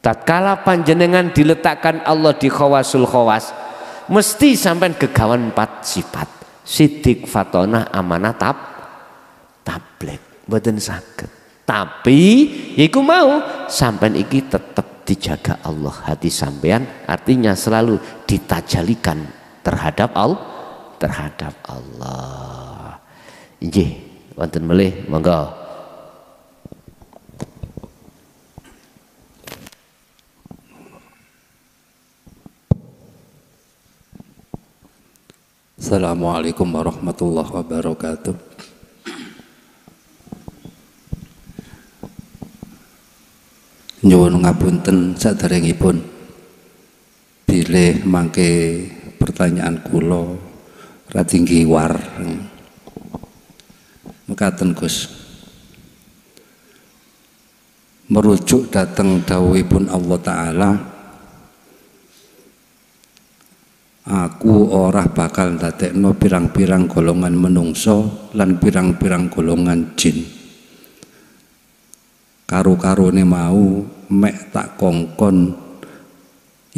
Speaker 1: tatkala panjenengan diletakkan Allah di khawasul khawas mesti sampai kegawan empat sifat sidik fatona amanah tab tablet boten sakit tapi yaiku mau sampean iki tetap dijaga Allah hati sampean artinya selalu ditajalikan terhadap Allah terhadap Allah. Injih, wonten melih monggo.
Speaker 2: Assalamualaikum warahmatullahi wabarakatuh. nyuwun ngapunten saderengipun bilih mangke pertanyaan kula ratinggi war, mekaten Gus merujuk dateng dawuhipun Allah taala aku ora bakal ndadekno pirang-pirang golongan menungso lan pirang-pirang golongan jin karo-karone mau mek tak kongkon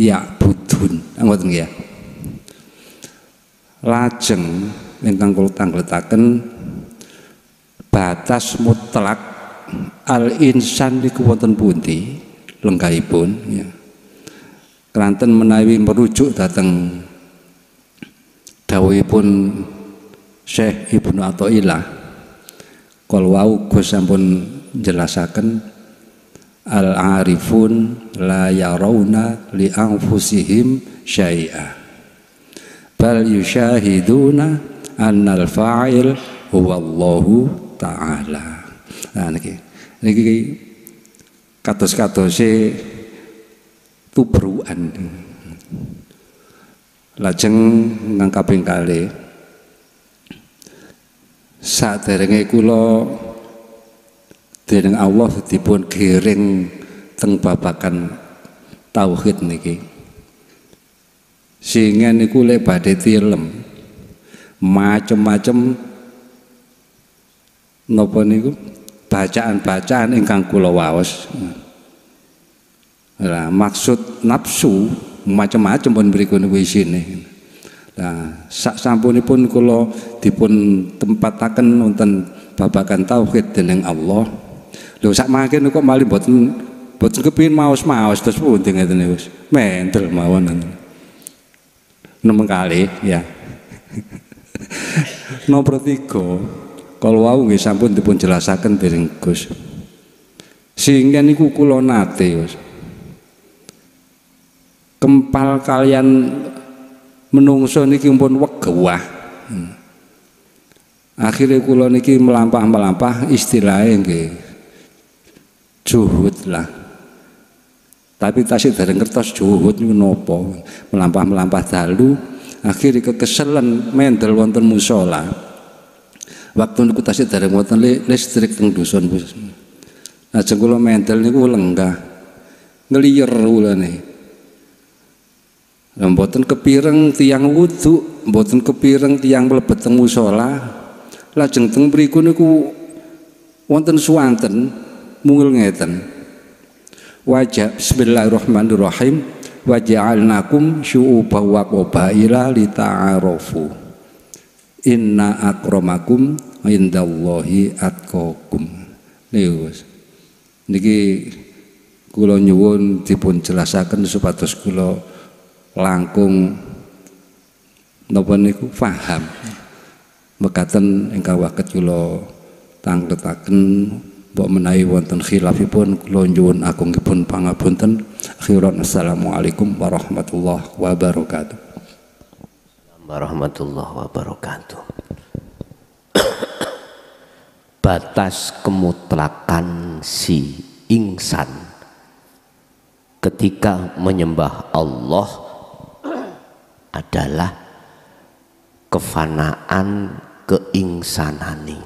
Speaker 2: ya budun ah, ngoten ya lajeng ingkang kula tanggletaken batas mutlak al insan niku wonten pundi lenggahipun ya keranten menawi merujuk dhateng dawuhipun Syekh Ibnu Athaillah Kalau wau Gus sampun jelasakan al-arifun la yarawna li anfusihim syai'a bal yushahiduna annal fa'il huwallahu ta'ala nah niki niki kados e tubruan lajeng kaping kali saat derenge kula dening Allah dipun giring teng babakan tauhid niki sehingga niku lek badhe tilem macem-macem napa niku bacaan-bacaan ingkang kula waos lah maksud nafsu macam-macam pun berikut niku isine. Nah, sak sampunipun kula dipun tempataken wonten babakan tauhid dening Allah lho sak mangke kok malah mboten mboten kepengin maos-maos terus pundi ngeten niku mentel mawon nemen kali ya nomor tiga kalau wau nggih sampun dipun jelasaken dening Gus sehingga niku kula nate Gus kempal kalian menungso niki pun wegah hmm. akhirnya kula niki melampah-melampah istilahnya nggih juhud lah tapi tasih dereng kertas juhud niku nopo melampah-melampah dalu akhirnya kekeselan mendel wonten musola waktu niku tasih dereng wonten listrik teng dusun nah jeng kula mendel niku lenggah ngelier ulane nah, mboten kepireng tiang wudhu mboten kepireng tiang melebet teng musola lajeng teng mriku niku wonten suanten mungil ngeten wajah bismillahirrahmanirrahim waja'alnakum syu'uba wa qabaila lita'arafu inna akramakum indallahi atqakum niku niki kula nyuwun dipun jelasaken supados kula langkung napa niku paham mekaten ingkang waket kula tangletaken Mbok menawi wonten khilafipun kula nyuwun agungipun pangapunten. Akhiran assalamualaikum warahmatullahi wabarakatuh. Warahmatullahi
Speaker 1: wabarakatuh. Batas kemutlakan si insan ketika menyembah Allah adalah kefanaan keinsanani.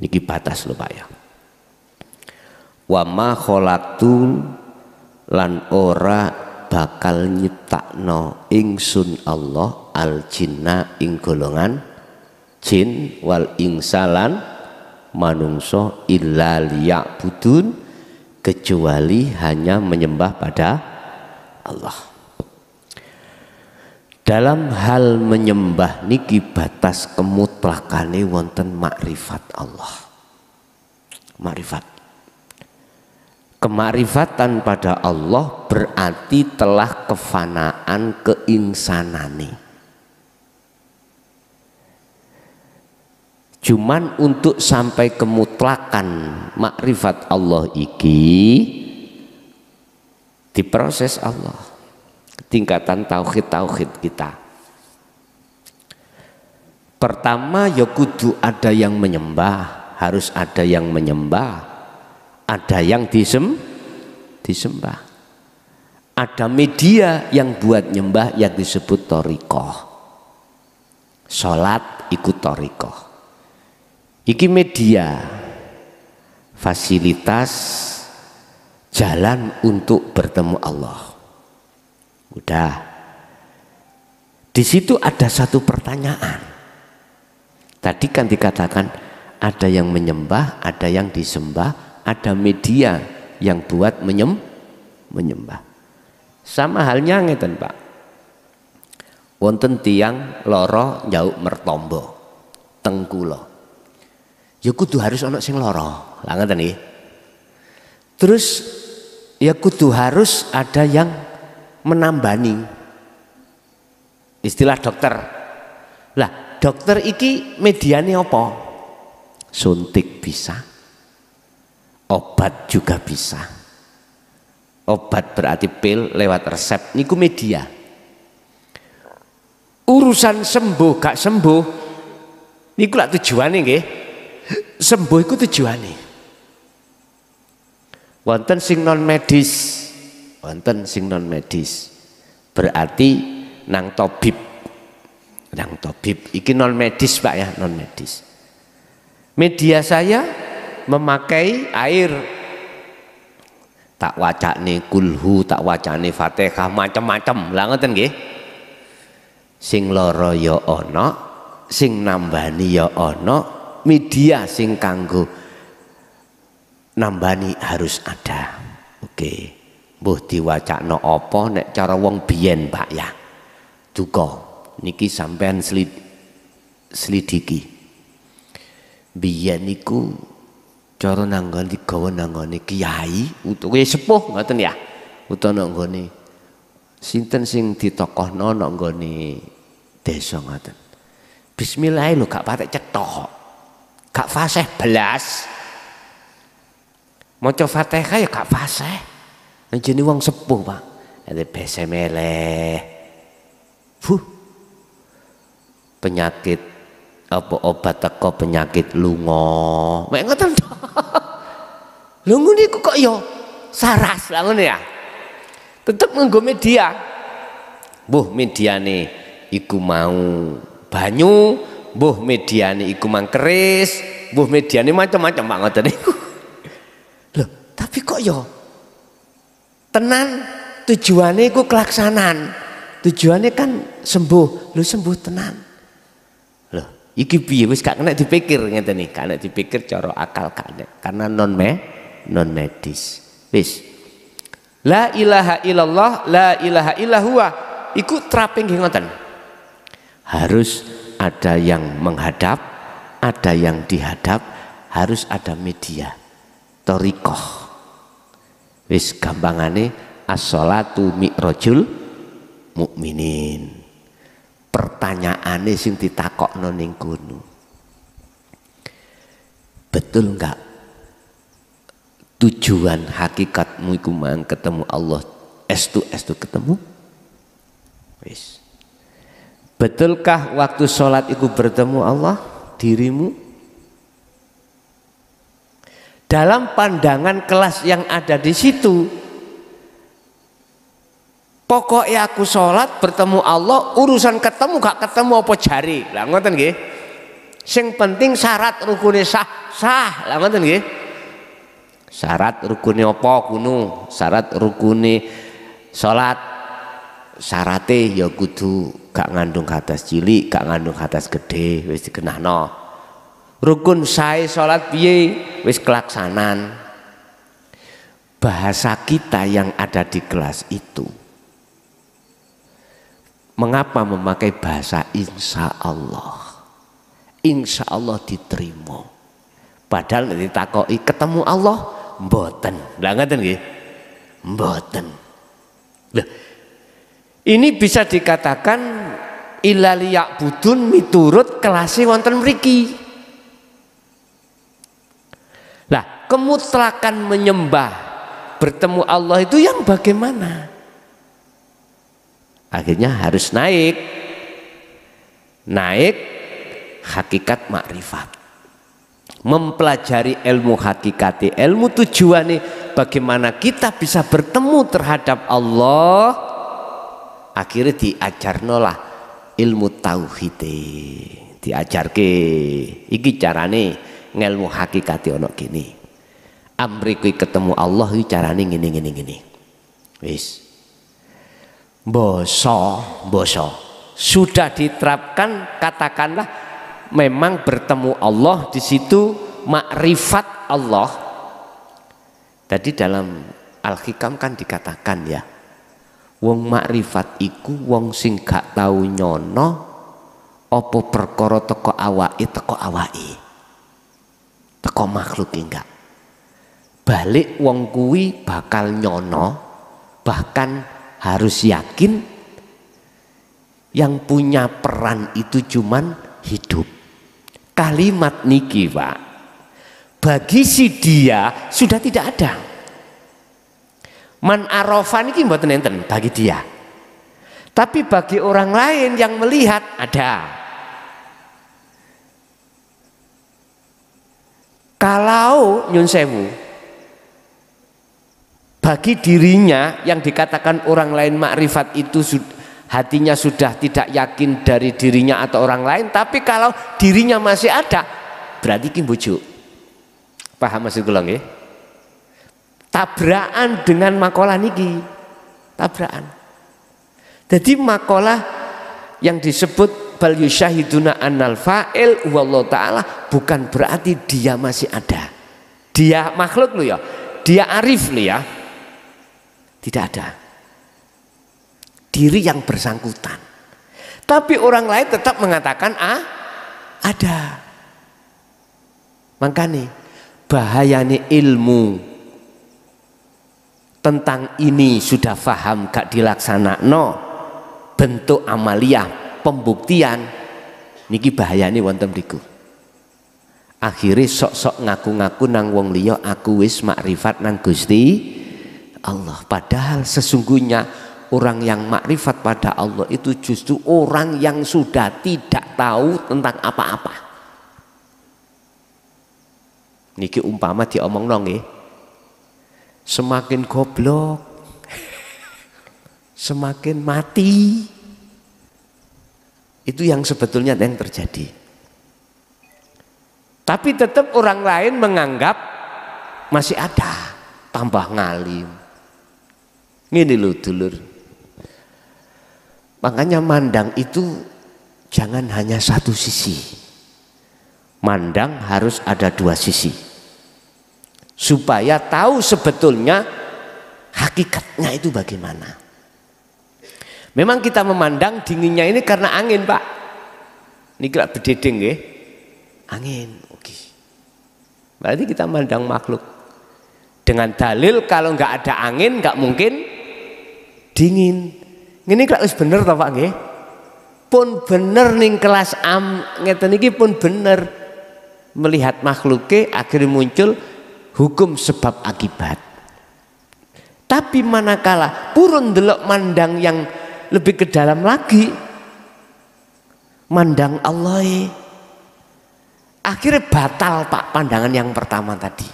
Speaker 1: Niki batas lho Pak ya wa ma kholaktu lan ora bakal nyiptakno ingsun Allah al jinna ing golongan jin wal insalan manungso illa liya'budun kecuali hanya menyembah pada Allah dalam hal menyembah niki batas kemutlakane wonten makrifat Allah makrifat Kemarifatan pada Allah berarti telah kefanaan keinsanani. Cuman untuk sampai kemutlakan makrifat Allah iki diproses Allah. Tingkatan tauhid-tauhid kita. Pertama ya kudu ada yang menyembah, harus ada yang menyembah ada yang disem, disembah. Ada media yang buat nyembah yang disebut torikoh. Sholat ikut torikoh. Iki media, fasilitas, jalan untuk bertemu Allah. Udah. Di situ ada satu pertanyaan. Tadi kan dikatakan ada yang menyembah, ada yang disembah, ada media yang buat menyem, menyembah. Sama halnya ngeten Pak. Wonten tiang loro jauh mertombo tengkulo. Ya kudu harus anak sing loro, langit nih. Terus ya kudu harus ada yang menambani. Istilah dokter. Lah, dokter iki mediane apa? Suntik bisa obat juga bisa obat berarti pil lewat resep niku media urusan sembuh gak sembuh niku lah tujuannya nggih sembuh itu tujuannya wonten sing non medis wonten sing non medis berarti nang tobib nang tobib iki non medis pak ya non medis media saya memakai air tak nih kulhu tak nih fatihah macam-macam lah ngoten nggih sing loro ya ono sing nambani ya ono media sing kanggo nambani harus ada oke okay. mbuh diwacakno apa nek cara wong biyen Pak ya duka niki sampean slid, selidiki biyen niku cara kawan digawa nanggone kiai ya sepuh ngoten ya utawa nanggone sinten sing ditokohno nanggone desa ngoten bismillah lu kak patek toh kak fasih belas maca Fatihah ya kak fasih jenenge uang sepuh Pak ada besemeleh Fuh. penyakit apa obat teko penyakit lungo mek ngoten to niku kok ya saras lah ya tetep nganggo media mbuh mediane iku mau banyu mbuh mediane iku mang keris mbuh mediane macam-macam mak ngoten niku lho tapi kok ya tenan tujuannya iku kelaksanan tujuannya kan sembuh lu sembuh tenan iki piye wis gak kena dipikir ngene nih gak kena dipikir cara akal kan karena non me non medis wis la ilaha illallah la ilaha illahuwa iku traping ngoten harus ada yang menghadap ada yang dihadap harus ada media torikoh wis gampangane as-salatu mi'rajul mukminin Pertanyaan sing ditakokno ning kono betul enggak tujuan hakikatmu iku mang ketemu Allah S estu ketemu wis betulkah waktu sholat iku bertemu Allah dirimu dalam pandangan kelas yang ada di situ pokoknya aku sholat bertemu Allah urusan ketemu gak ketemu apa jari lah ngoten gih. sing penting syarat rukunnya sah sah lah ngoten gih. syarat rukunnya apa kuno syarat rukunnya sholat syaratnya ya kudu gak ngandung hadas cilik gak ngandung hadas gede wis dikenahno rukun saya sholat biye wis kelaksanan bahasa kita yang ada di kelas itu Mengapa memakai bahasa insya Allah? Insya Allah diterima. Padahal takoi ketemu Allah, mboten. Lah ngaten nggih? Mboten. Loh, ini bisa dikatakan ilaliyak budun miturut kelasi wonten mriki. Lah, kemutlakan menyembah bertemu Allah itu yang bagaimana? akhirnya harus naik naik hakikat makrifat mempelajari ilmu hakikati ilmu tujuan nih bagaimana kita bisa bertemu terhadap Allah akhirnya diajar nolah ilmu tauhid diajar ke iki carane ngelmu hakikati ono gini amriku ketemu Allah ini carane gini gini gini wis boso boso sudah diterapkan katakanlah memang bertemu Allah di situ makrifat Allah tadi dalam Al-Hikam kan dikatakan ya wong makrifat iku wong sing gak tau nyono opo perkara teko awai teko awai, teko makhluk enggak balik wong kuwi bakal nyono bahkan harus yakin yang punya peran itu cuman hidup. Kalimat niki pak, bagi si dia sudah tidak ada. Man arofa niki mboten enten bagi dia. Tapi bagi orang lain yang melihat ada. Kalau nyun sewu, bagi dirinya yang dikatakan orang lain makrifat itu hatinya sudah tidak yakin dari dirinya atau orang lain tapi kalau dirinya masih ada berarti ki bujuk paham masih gulang ya tabrakan dengan makola niki tabrakan jadi makola yang disebut bal yusyahiduna annal fa'il wallahu taala bukan berarti dia masih ada dia makhluk lu ya dia arif lu ya tidak ada. Diri yang bersangkutan. Tapi orang lain tetap mengatakan ah ada. Makanya bahayanya ilmu tentang ini sudah faham gak dilaksana no bentuk amalia pembuktian niki bahayane wonten riku. akhirnya sok-sok ngaku-ngaku nang wong liya aku wis makrifat nang Gusti Allah. Padahal sesungguhnya orang yang makrifat pada Allah itu justru orang yang sudah tidak tahu tentang apa-apa. Niki umpama diomong nong Semakin goblok, semakin mati. Itu yang sebetulnya yang terjadi. Tapi tetap orang lain menganggap masih ada tambah ngalim ini loh dulur. Makanya mandang itu jangan hanya satu sisi. Mandang harus ada dua sisi. Supaya tahu sebetulnya hakikatnya itu bagaimana. Memang kita memandang dinginnya ini karena angin, Pak. Ini kira bededing ya. Angin. Oke. Berarti kita mandang makhluk. Dengan dalil kalau nggak ada angin nggak mungkin dingin. Ini kelas wis bener Pak nggih? Pun bener ning kelas am ngeten iki pun bener melihat makhluke akhirnya muncul hukum sebab akibat. Tapi manakala purun delok mandang yang lebih ke dalam lagi, mandang Allah. E. Akhirnya batal pak pandangan yang pertama tadi.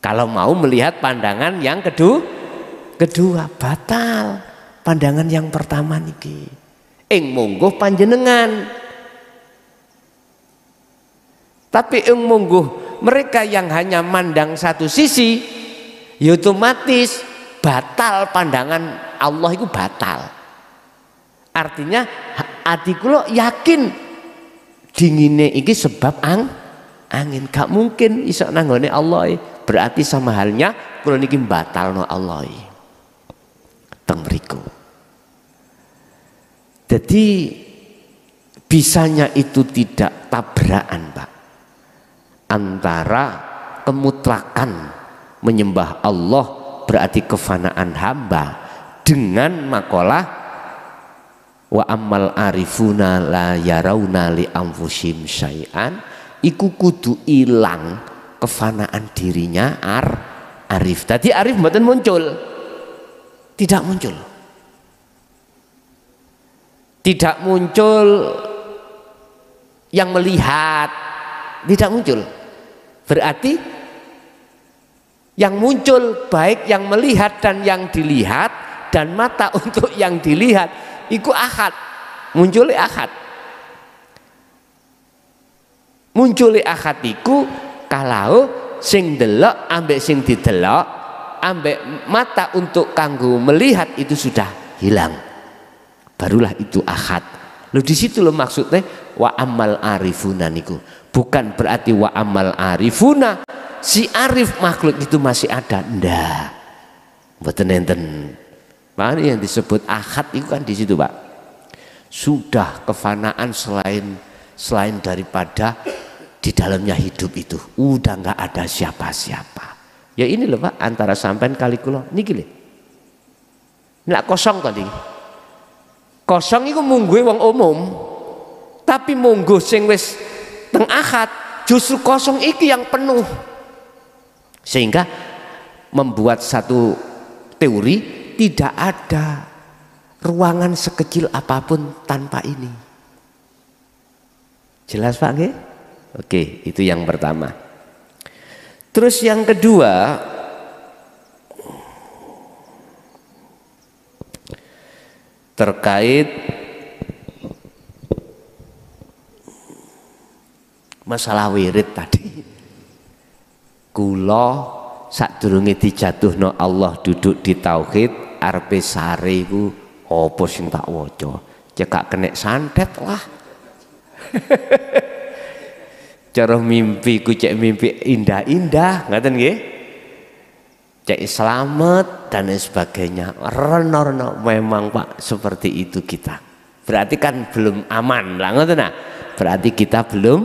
Speaker 1: Kalau mau melihat pandangan yang kedua, kedua batal pandangan yang pertama niki ing monggo panjenengan tapi ing monggo mereka yang hanya mandang satu sisi ya otomatis batal pandangan Allah itu batal artinya hati lo yakin dinginnya ini sebab ang angin gak mungkin isak nanggone Allah e. berarti sama halnya ini batal no Allah e teng mriku. Jadi bisanya itu tidak tabrakan, Pak. Antara kemutlakan menyembah Allah berarti kefanaan hamba dengan makalah wa ammal arifuna la yarawna li anfusim syai'an iku kudu ilang kefanaan dirinya ar arif tadi arif mboten muncul tidak muncul tidak muncul yang melihat tidak muncul berarti yang muncul baik yang melihat dan yang dilihat dan mata untuk yang dilihat itu ahad muncul ahad muncul ahad itu kalau sing delok ambek sing didelok ambek mata untuk kanggu melihat itu sudah hilang barulah itu ahad lo di situ lo maksudnya wa amal arifuna niku bukan berarti wa amal arifuna si arif makhluk itu masih ada ndak mboten enten Mana yang disebut ahad itu kan di situ pak sudah kefanaan selain selain daripada di dalamnya hidup itu udah nggak ada siapa-siapa Ya ini loh Pak, antara sampean kali kula niki lho. Nek kosong kali. Kosong iku mungguhe wong umum. Tapi mungguh sing wis teng akad justru kosong iki yang penuh. Sehingga membuat satu teori tidak ada ruangan sekecil apapun tanpa ini. Jelas Pak nggih? Oke, itu yang pertama. Terus yang kedua, terkait masalah wirid tadi. saat Kula sadurunge no Allah duduk di tauhid arpe sare iku apa sing tak waca. Cekak kenek santet lah. cara mimpi ku cek mimpi indah-indah ngaten nggih cek selamat dan sebagainya renor renor memang Pak seperti itu kita berarti kan belum aman lah ngoten nah berarti kita belum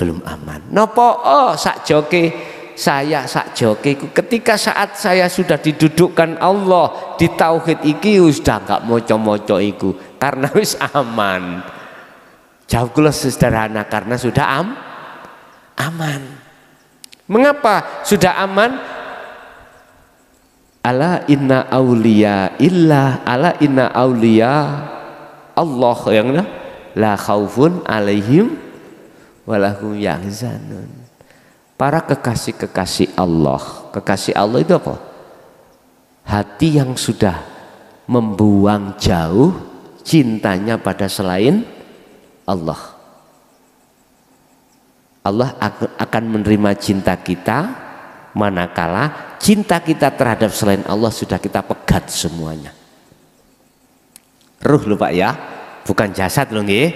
Speaker 1: belum aman nopo oh sak joke saya sak jokiku ketika saat saya sudah didudukkan Allah di tauhid iki sudah enggak moco-moco iku karena wis aman Jawab kula sederhana karena sudah am aman. Mengapa sudah aman? Ala inna aulia illa ala inna aulia Allah yang la khaufun alaihim walahum yahzanun. Para kekasih-kekasih Allah. Kekasih Allah itu apa? Hati yang sudah membuang jauh cintanya pada selain Allah. Allah akan menerima cinta kita manakala cinta kita terhadap selain Allah sudah kita pegat semuanya. Ruh lho Pak ya, bukan jasad lho nggih.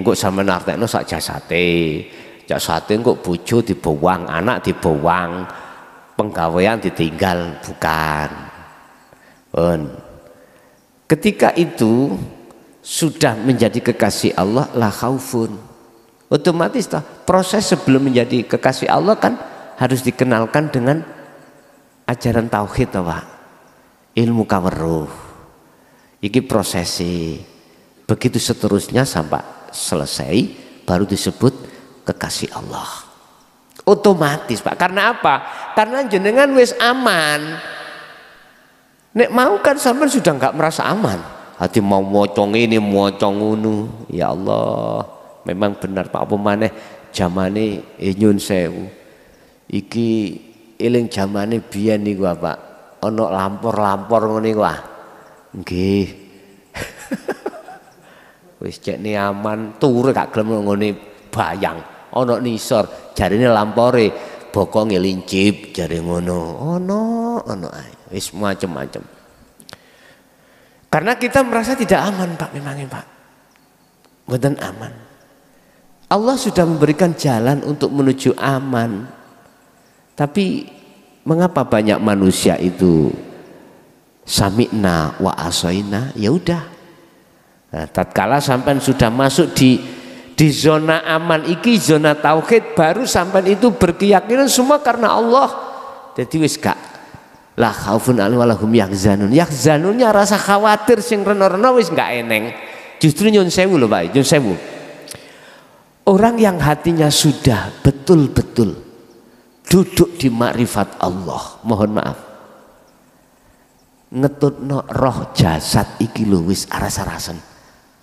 Speaker 1: Engko sampean artekno sak jasate. Jasate engko bojo dibuang, anak dibuang, penggawean ditinggal, bukan. Un. Ketika itu sudah menjadi kekasih Allah la khaufun otomatis toh proses sebelum menjadi kekasih Allah kan harus dikenalkan dengan ajaran tauhid toh Pak ilmu kaweruh iki prosesi begitu seterusnya sampai selesai baru disebut kekasih Allah otomatis Pak karena apa karena jenengan wis aman nek mau kan sampai sudah nggak merasa aman hati mau mocong ini mocong unu ya Allah memang benar Pak Pemaneh jamane eh, nyun sewu iki eling jamane biyen gua Pak ana lampor-lampor ngene gua, ah nggih wis ni aman tur gak gelem ngene bayang ana nisor jarine lampore bokonge lincip jare ngono ono, ana wis macem-macem karena kita merasa tidak aman Pak memangnya Pak Bukan aman Allah sudah memberikan jalan untuk menuju aman. Tapi mengapa banyak manusia itu samikna wa asoina? Ya udah. Nah, tatkala sampai sudah masuk di di zona aman iki zona tauhid baru sampai itu berkeyakinan semua karena Allah. Jadi wis gak la khaufun alaihim yahzanun. Yahzanunnya rasa khawatir sing reno-reno wis gak eneng. Justru nyun sewu lho Pak, nyun sewu. Orang yang hatinya sudah betul-betul duduk di makrifat Allah, mohon maaf. Ngetut no roh jasad iki lho wis aras arasan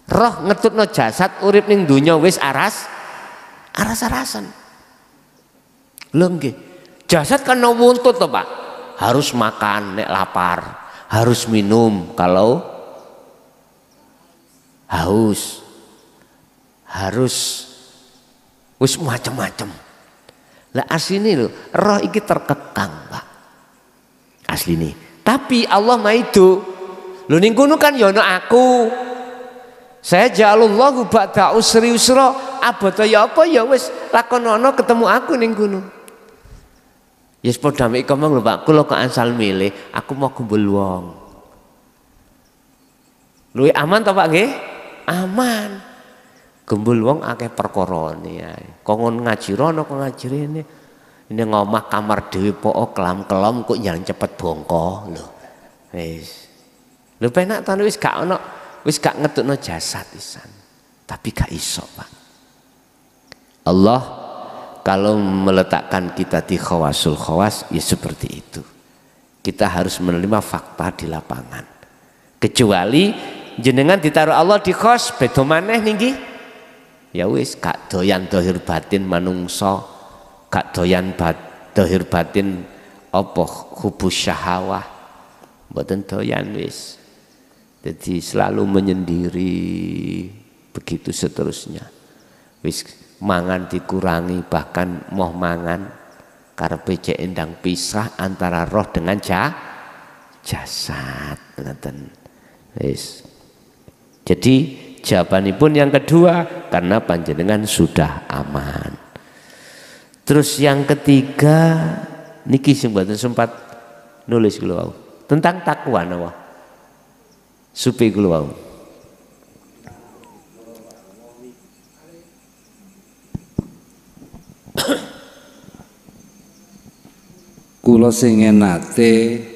Speaker 1: Roh ngetut no jasad urip ning dunya wis aras aras-arasen. Lho Jasad kan nuntut to, Pak. Harus makan nek lapar, harus minum kalau haus harus wis macam-macam lah asline lho roh iki terkekang Pak asline tapi Allah maido lho ning kono kan ya ana aku saya jalallahu ba'da usri usra abote ya apa ya wis lakonono ketemu aku ning kono Ya yes, padha mek ngomong lho Pak, kula kok asal milih, aku mau kumpul wong. Luwe aman ta Pak nggih? Aman gembul wong akeh perkorone ya. Kongon ngaji rono kok ngaji Ini ngomah kamar dhewe Po oh, kelam-kelam kok jalan cepet bongko lho. Wis. Lho penak ta wis gak ono wis gak ngetukno jasad isan, Tapi gak iso, Pak. Allah kalau meletakkan kita di khawasul khawas ya seperti itu. Kita harus menerima fakta di lapangan. Kecuali jenengan ditaruh Allah di khos bedo maneh ninggi ya wis gak doyan dohir batin manungso gak doyan bat, dohir batin apa hubus syahawah buatan doyan wis jadi selalu menyendiri begitu seterusnya wis mangan dikurangi bahkan moh mangan karena cek endang pisah antara roh dengan ja, jasad ngeten wis jadi Jawabannya pun yang kedua karena panjenengan sudah aman. Terus yang ketiga niki sing sempat nulis kula wau. Tentang takwa nawa. Supi kula wau.
Speaker 2: Kula sing nate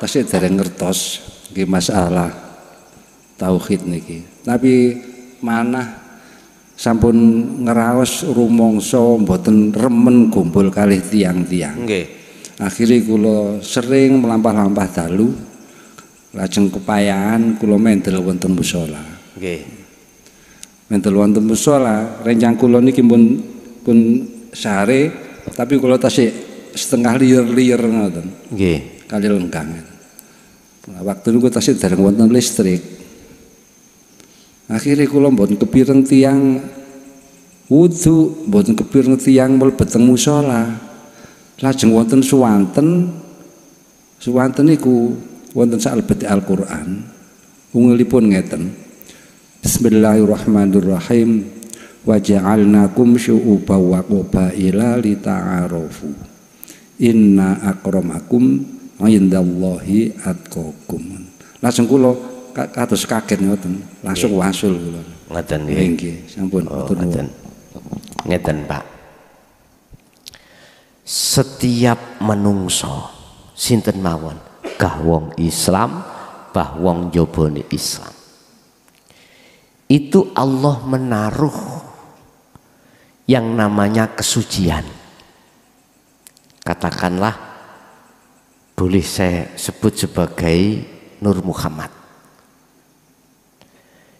Speaker 2: tasih dereng ngertos nggih masalah tauhid niki. Tapi mana sampun ngeraos rumongso, mboten remen kumpul kali tiang-tiang. Nggih. Okay. Akhire kula sering melampah-lampah dalu lajeng kepayaan kulo mendel wonten musala. Nggih. Okay. Mendel wonten musala, rencang kulo niki pun pun sare tapi kulo tasik setengah liur-liur ngoten. Nggih. Okay. Kali lengkang. Nah, waktu niku tasik dereng wonten listrik akhirnya kula mboten kepireng tiyang wudhu, mboten kepireng tiyang teng musala. Lajeng wonten suwanten suwanten niku wonten salebet Al-Qur'an. Ungelipun ngeten. Bismillahirrahmanirrahim. Wa ja'alnakum syu'uban wa qabaila lita'arafu. Inna akramakum indallahi atqakum. Lajeng kula kados kaget ngoten, langsung wasul kula. Ngoten nggih. Nggih, sampun oh, ngoten. Ngeten, Pak.
Speaker 1: Setiap menungso sinten mawon kah wong Islam, bah wong jobone Islam. Itu Allah menaruh yang namanya kesucian. Katakanlah boleh saya sebut sebagai Nur Muhammad.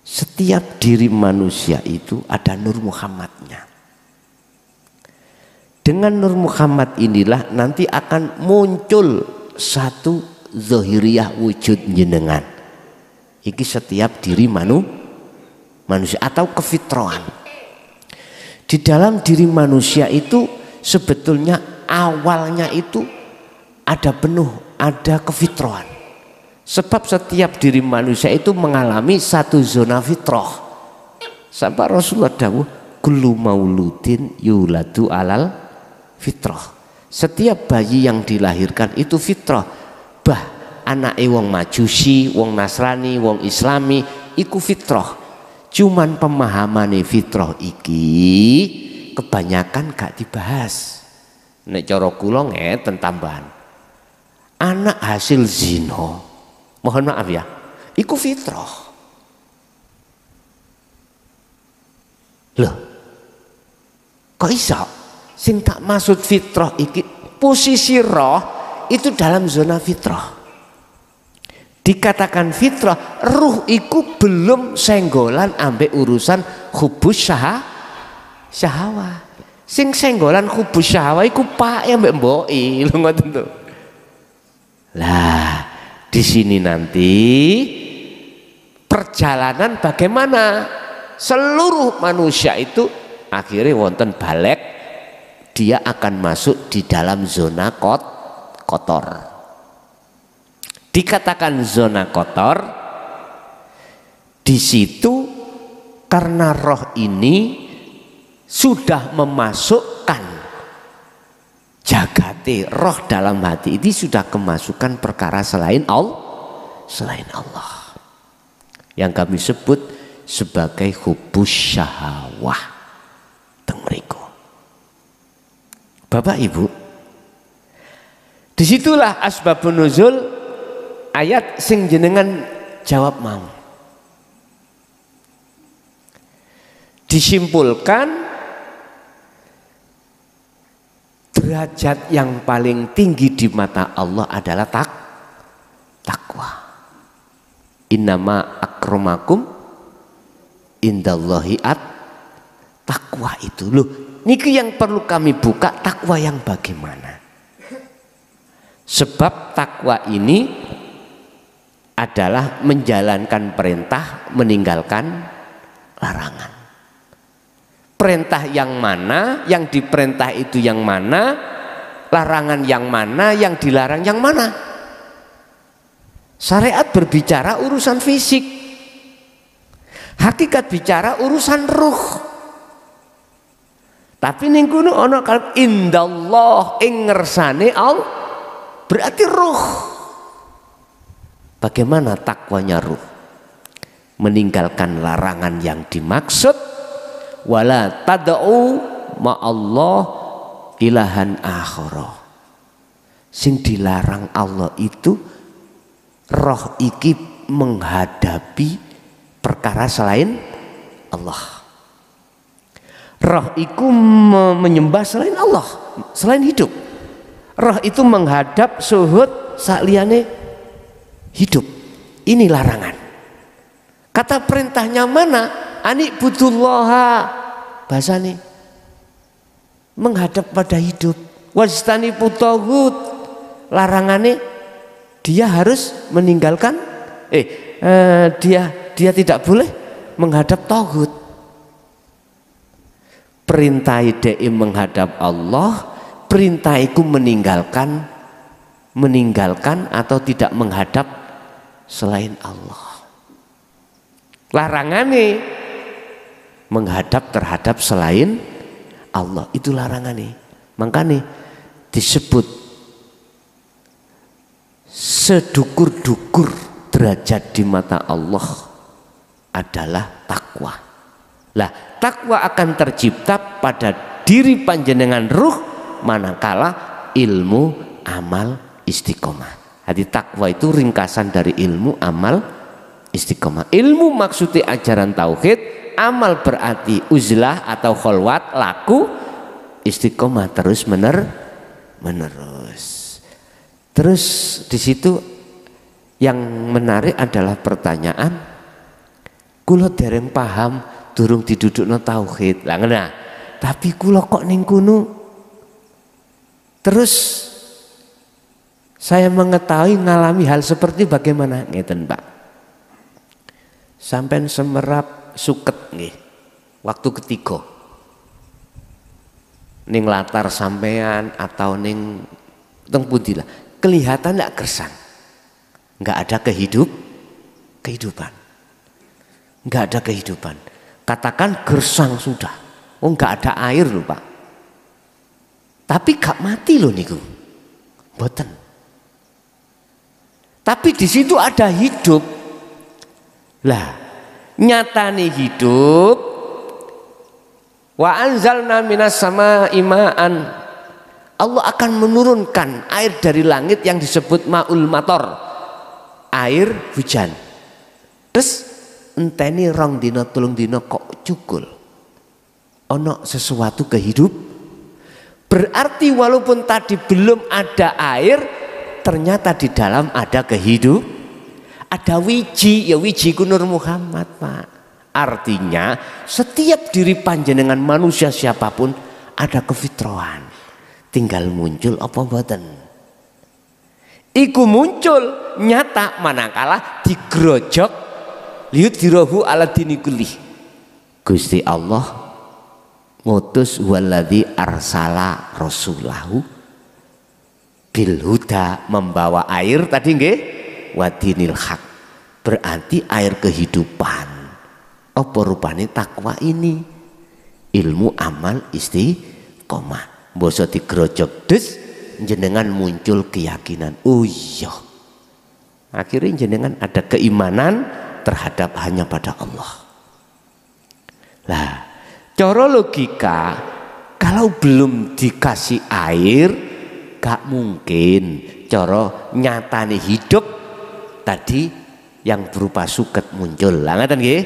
Speaker 1: Setiap diri manusia itu ada Nur Muhammadnya. Dengan Nur Muhammad inilah nanti akan muncul satu zohiriyah wujud jenengan. Iki setiap diri manu, manusia atau kefitroan. Di dalam diri manusia itu sebetulnya awalnya itu ada penuh, ada kefitroan. Sebab setiap diri manusia itu mengalami satu zona fitrah. Sampai Rasulullah dawuh, "Kullu mauludin yuladu alal fitrah." Setiap bayi yang dilahirkan itu fitrah. Bah, anak wong Majusi, wong Nasrani, wong Islami iku fitrah. Cuman pemahaman fitrah iki kebanyakan gak dibahas. Nek cara kula ngeten tambahan. Anak hasil zina Mohon maaf ya. Iku fitrah. Loh. Kok iso? Sing tak maksud fitrah iki posisi roh itu dalam zona fitrah. Dikatakan fitrah, ruh iku belum senggolan ambek urusan hubus syaha, syahawa. Sing senggolan hubus syahawa iku pak ambek mboi, lho ngoten tuh Lah, di sini nanti perjalanan bagaimana seluruh manusia itu akhirnya wonten balik dia akan masuk di dalam zona kot kotor dikatakan zona kotor di situ karena roh ini sudah memasukkan jagate roh dalam hati ini sudah kemasukan perkara selain Allah selain Allah yang kami sebut sebagai hubus syahwah tengriku Bapak Ibu disitulah asbabun nuzul ayat sing jenengan jawab mau disimpulkan derajat yang paling tinggi di mata Allah adalah tak takwa. Innama akromakum indallahi at takwa itu loh. Niki yang perlu kami buka takwa yang bagaimana? Sebab takwa ini adalah menjalankan perintah, meninggalkan larangan perintah yang mana, yang diperintah itu yang mana, larangan yang mana, yang dilarang yang mana. Syariat berbicara urusan fisik. Hakikat bicara urusan ruh. Tapi ningkunu ono kalau indah indallah ing al berarti ruh. Bagaimana takwanya ruh? Meninggalkan larangan yang dimaksud wala tad'u ma Allah ilahan akhara sing dilarang Allah itu roh iki menghadapi perkara selain Allah roh iku menyembah selain Allah selain hidup roh itu menghadap suhud sakliane hidup ini larangan kata perintahnya mana Ani butullaha bahasa nih menghadap pada hidup wastani putogut larangannya dia harus meninggalkan eh, eh dia dia tidak boleh menghadap tohut perintah dei menghadap Allah perintahku meninggalkan meninggalkan atau tidak menghadap selain Allah larangan nih menghadap terhadap selain Allah. Itu larangan nih. maka nih disebut sedukur-dukur derajat di mata Allah adalah takwa. Lah, takwa akan tercipta pada diri panjenengan ruh manakala ilmu amal istiqomah. hati takwa itu ringkasan dari ilmu amal istiqomah. Ilmu maksudnya ajaran tauhid, amal berarti uzlah atau kholwat laku istiqomah terus mener menerus terus di situ yang menarik adalah pertanyaan kulo dereng paham durung diduduk no tauhid lah nah, tapi kulo kok ning kuno terus saya mengetahui ngalami hal seperti bagaimana ngeten pak sampai semerap suket nih Waktu ketiga. Ning latar sampean atau ning teng lah. Kelihatan nggak kersan. nggak ada kehidup kehidupan. nggak ada kehidupan. Katakan gersang sudah. Oh nggak ada air lupa Pak. Tapi gak mati loh niku. Boten. Tapi di situ ada hidup. Lah, nyatani hidup wa anzalna minas sama imaan Allah akan menurunkan air dari langit yang disebut maul mator air hujan terus enteni rong dino tulung dino kok cukul ono sesuatu kehidup berarti walaupun tadi belum ada air ternyata di dalam ada kehidup ada wiji, ya wiji ku Nur Muhammad Pak. Artinya setiap diri panjenengan manusia siapapun ada kefitrohan. Tinggal muncul apa boten. Iku muncul nyata manakala digrojok liut dirohu ala dinikulih. Gusti Allah mutus waladhi arsala rasulahu bil huda membawa air tadi nggih wadinil hak berarti air kehidupan apa rupanya takwa ini ilmu amal isti koma. boso digerojok des jenengan muncul keyakinan oh iya akhirnya jenengan ada keimanan terhadap hanya pada Allah lah coro logika kalau belum dikasih air gak mungkin coro nyatane hidup tadi yang berupa suket muncul langatan nggih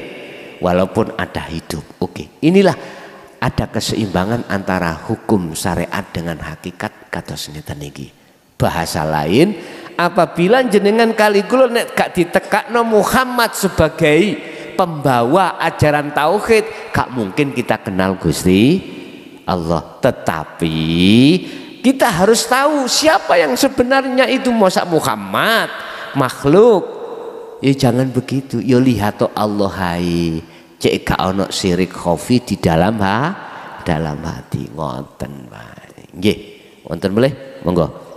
Speaker 1: walaupun ada hidup oke inilah ada keseimbangan antara hukum syariat dengan hakikat kata senyata niki bahasa lain apabila jenengan kali kula nek gak no Muhammad sebagai pembawa ajaran tauhid kak mungkin kita kenal Gusti Allah tetapi kita harus tahu siapa yang sebenarnya itu Musa Muhammad makhluk ya jangan begitu ya lihat Allah hai cek gak ono sirik khofi di dalam ha dalam hati ngoten wae nggih wonten boleh monggo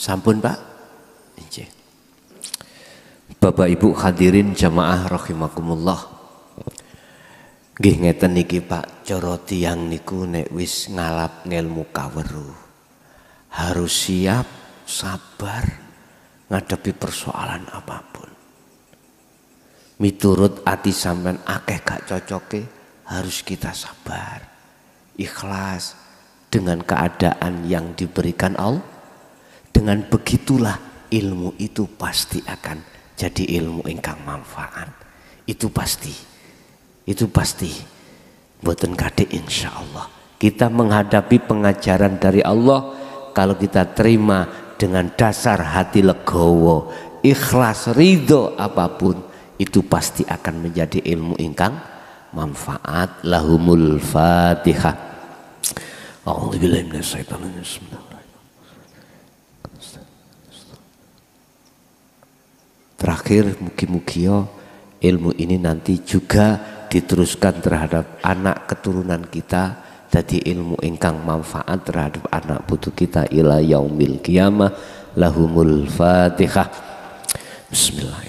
Speaker 1: Sampun Pak? Bapak Ibu hadirin jamaah rahimakumullah. Gih ngeten niki Pak, coroti yang niku nek wis ngalap ngelmu kaweru harus siap sabar ngadepi persoalan apapun. Miturut ati sampean akeh gak cocoke harus kita sabar. Ikhlas dengan keadaan yang diberikan Allah dengan begitulah ilmu itu pasti akan jadi ilmu ingkang manfaat. Itu pasti. Itu pasti. Buatan kade insya Allah. Kita menghadapi pengajaran dari Allah kalau kita terima dengan dasar hati legowo, ikhlas, ridho apapun itu pasti akan menjadi ilmu ingkang manfaat lahumul fatihah. Allahu
Speaker 2: akbar.
Speaker 1: Terakhir mugi-mugi ilmu ini nanti juga diteruskan terhadap anak keturunan kita jadi ilmu ingkang manfaat terhadap anak putu kita ila yaumil kiamah lahumul fatihah bismillah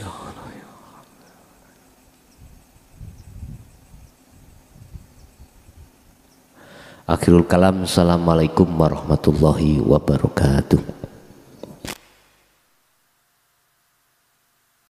Speaker 1: Akhirul kalam Assalamualaikum
Speaker 2: warahmatullahi wabarakatuh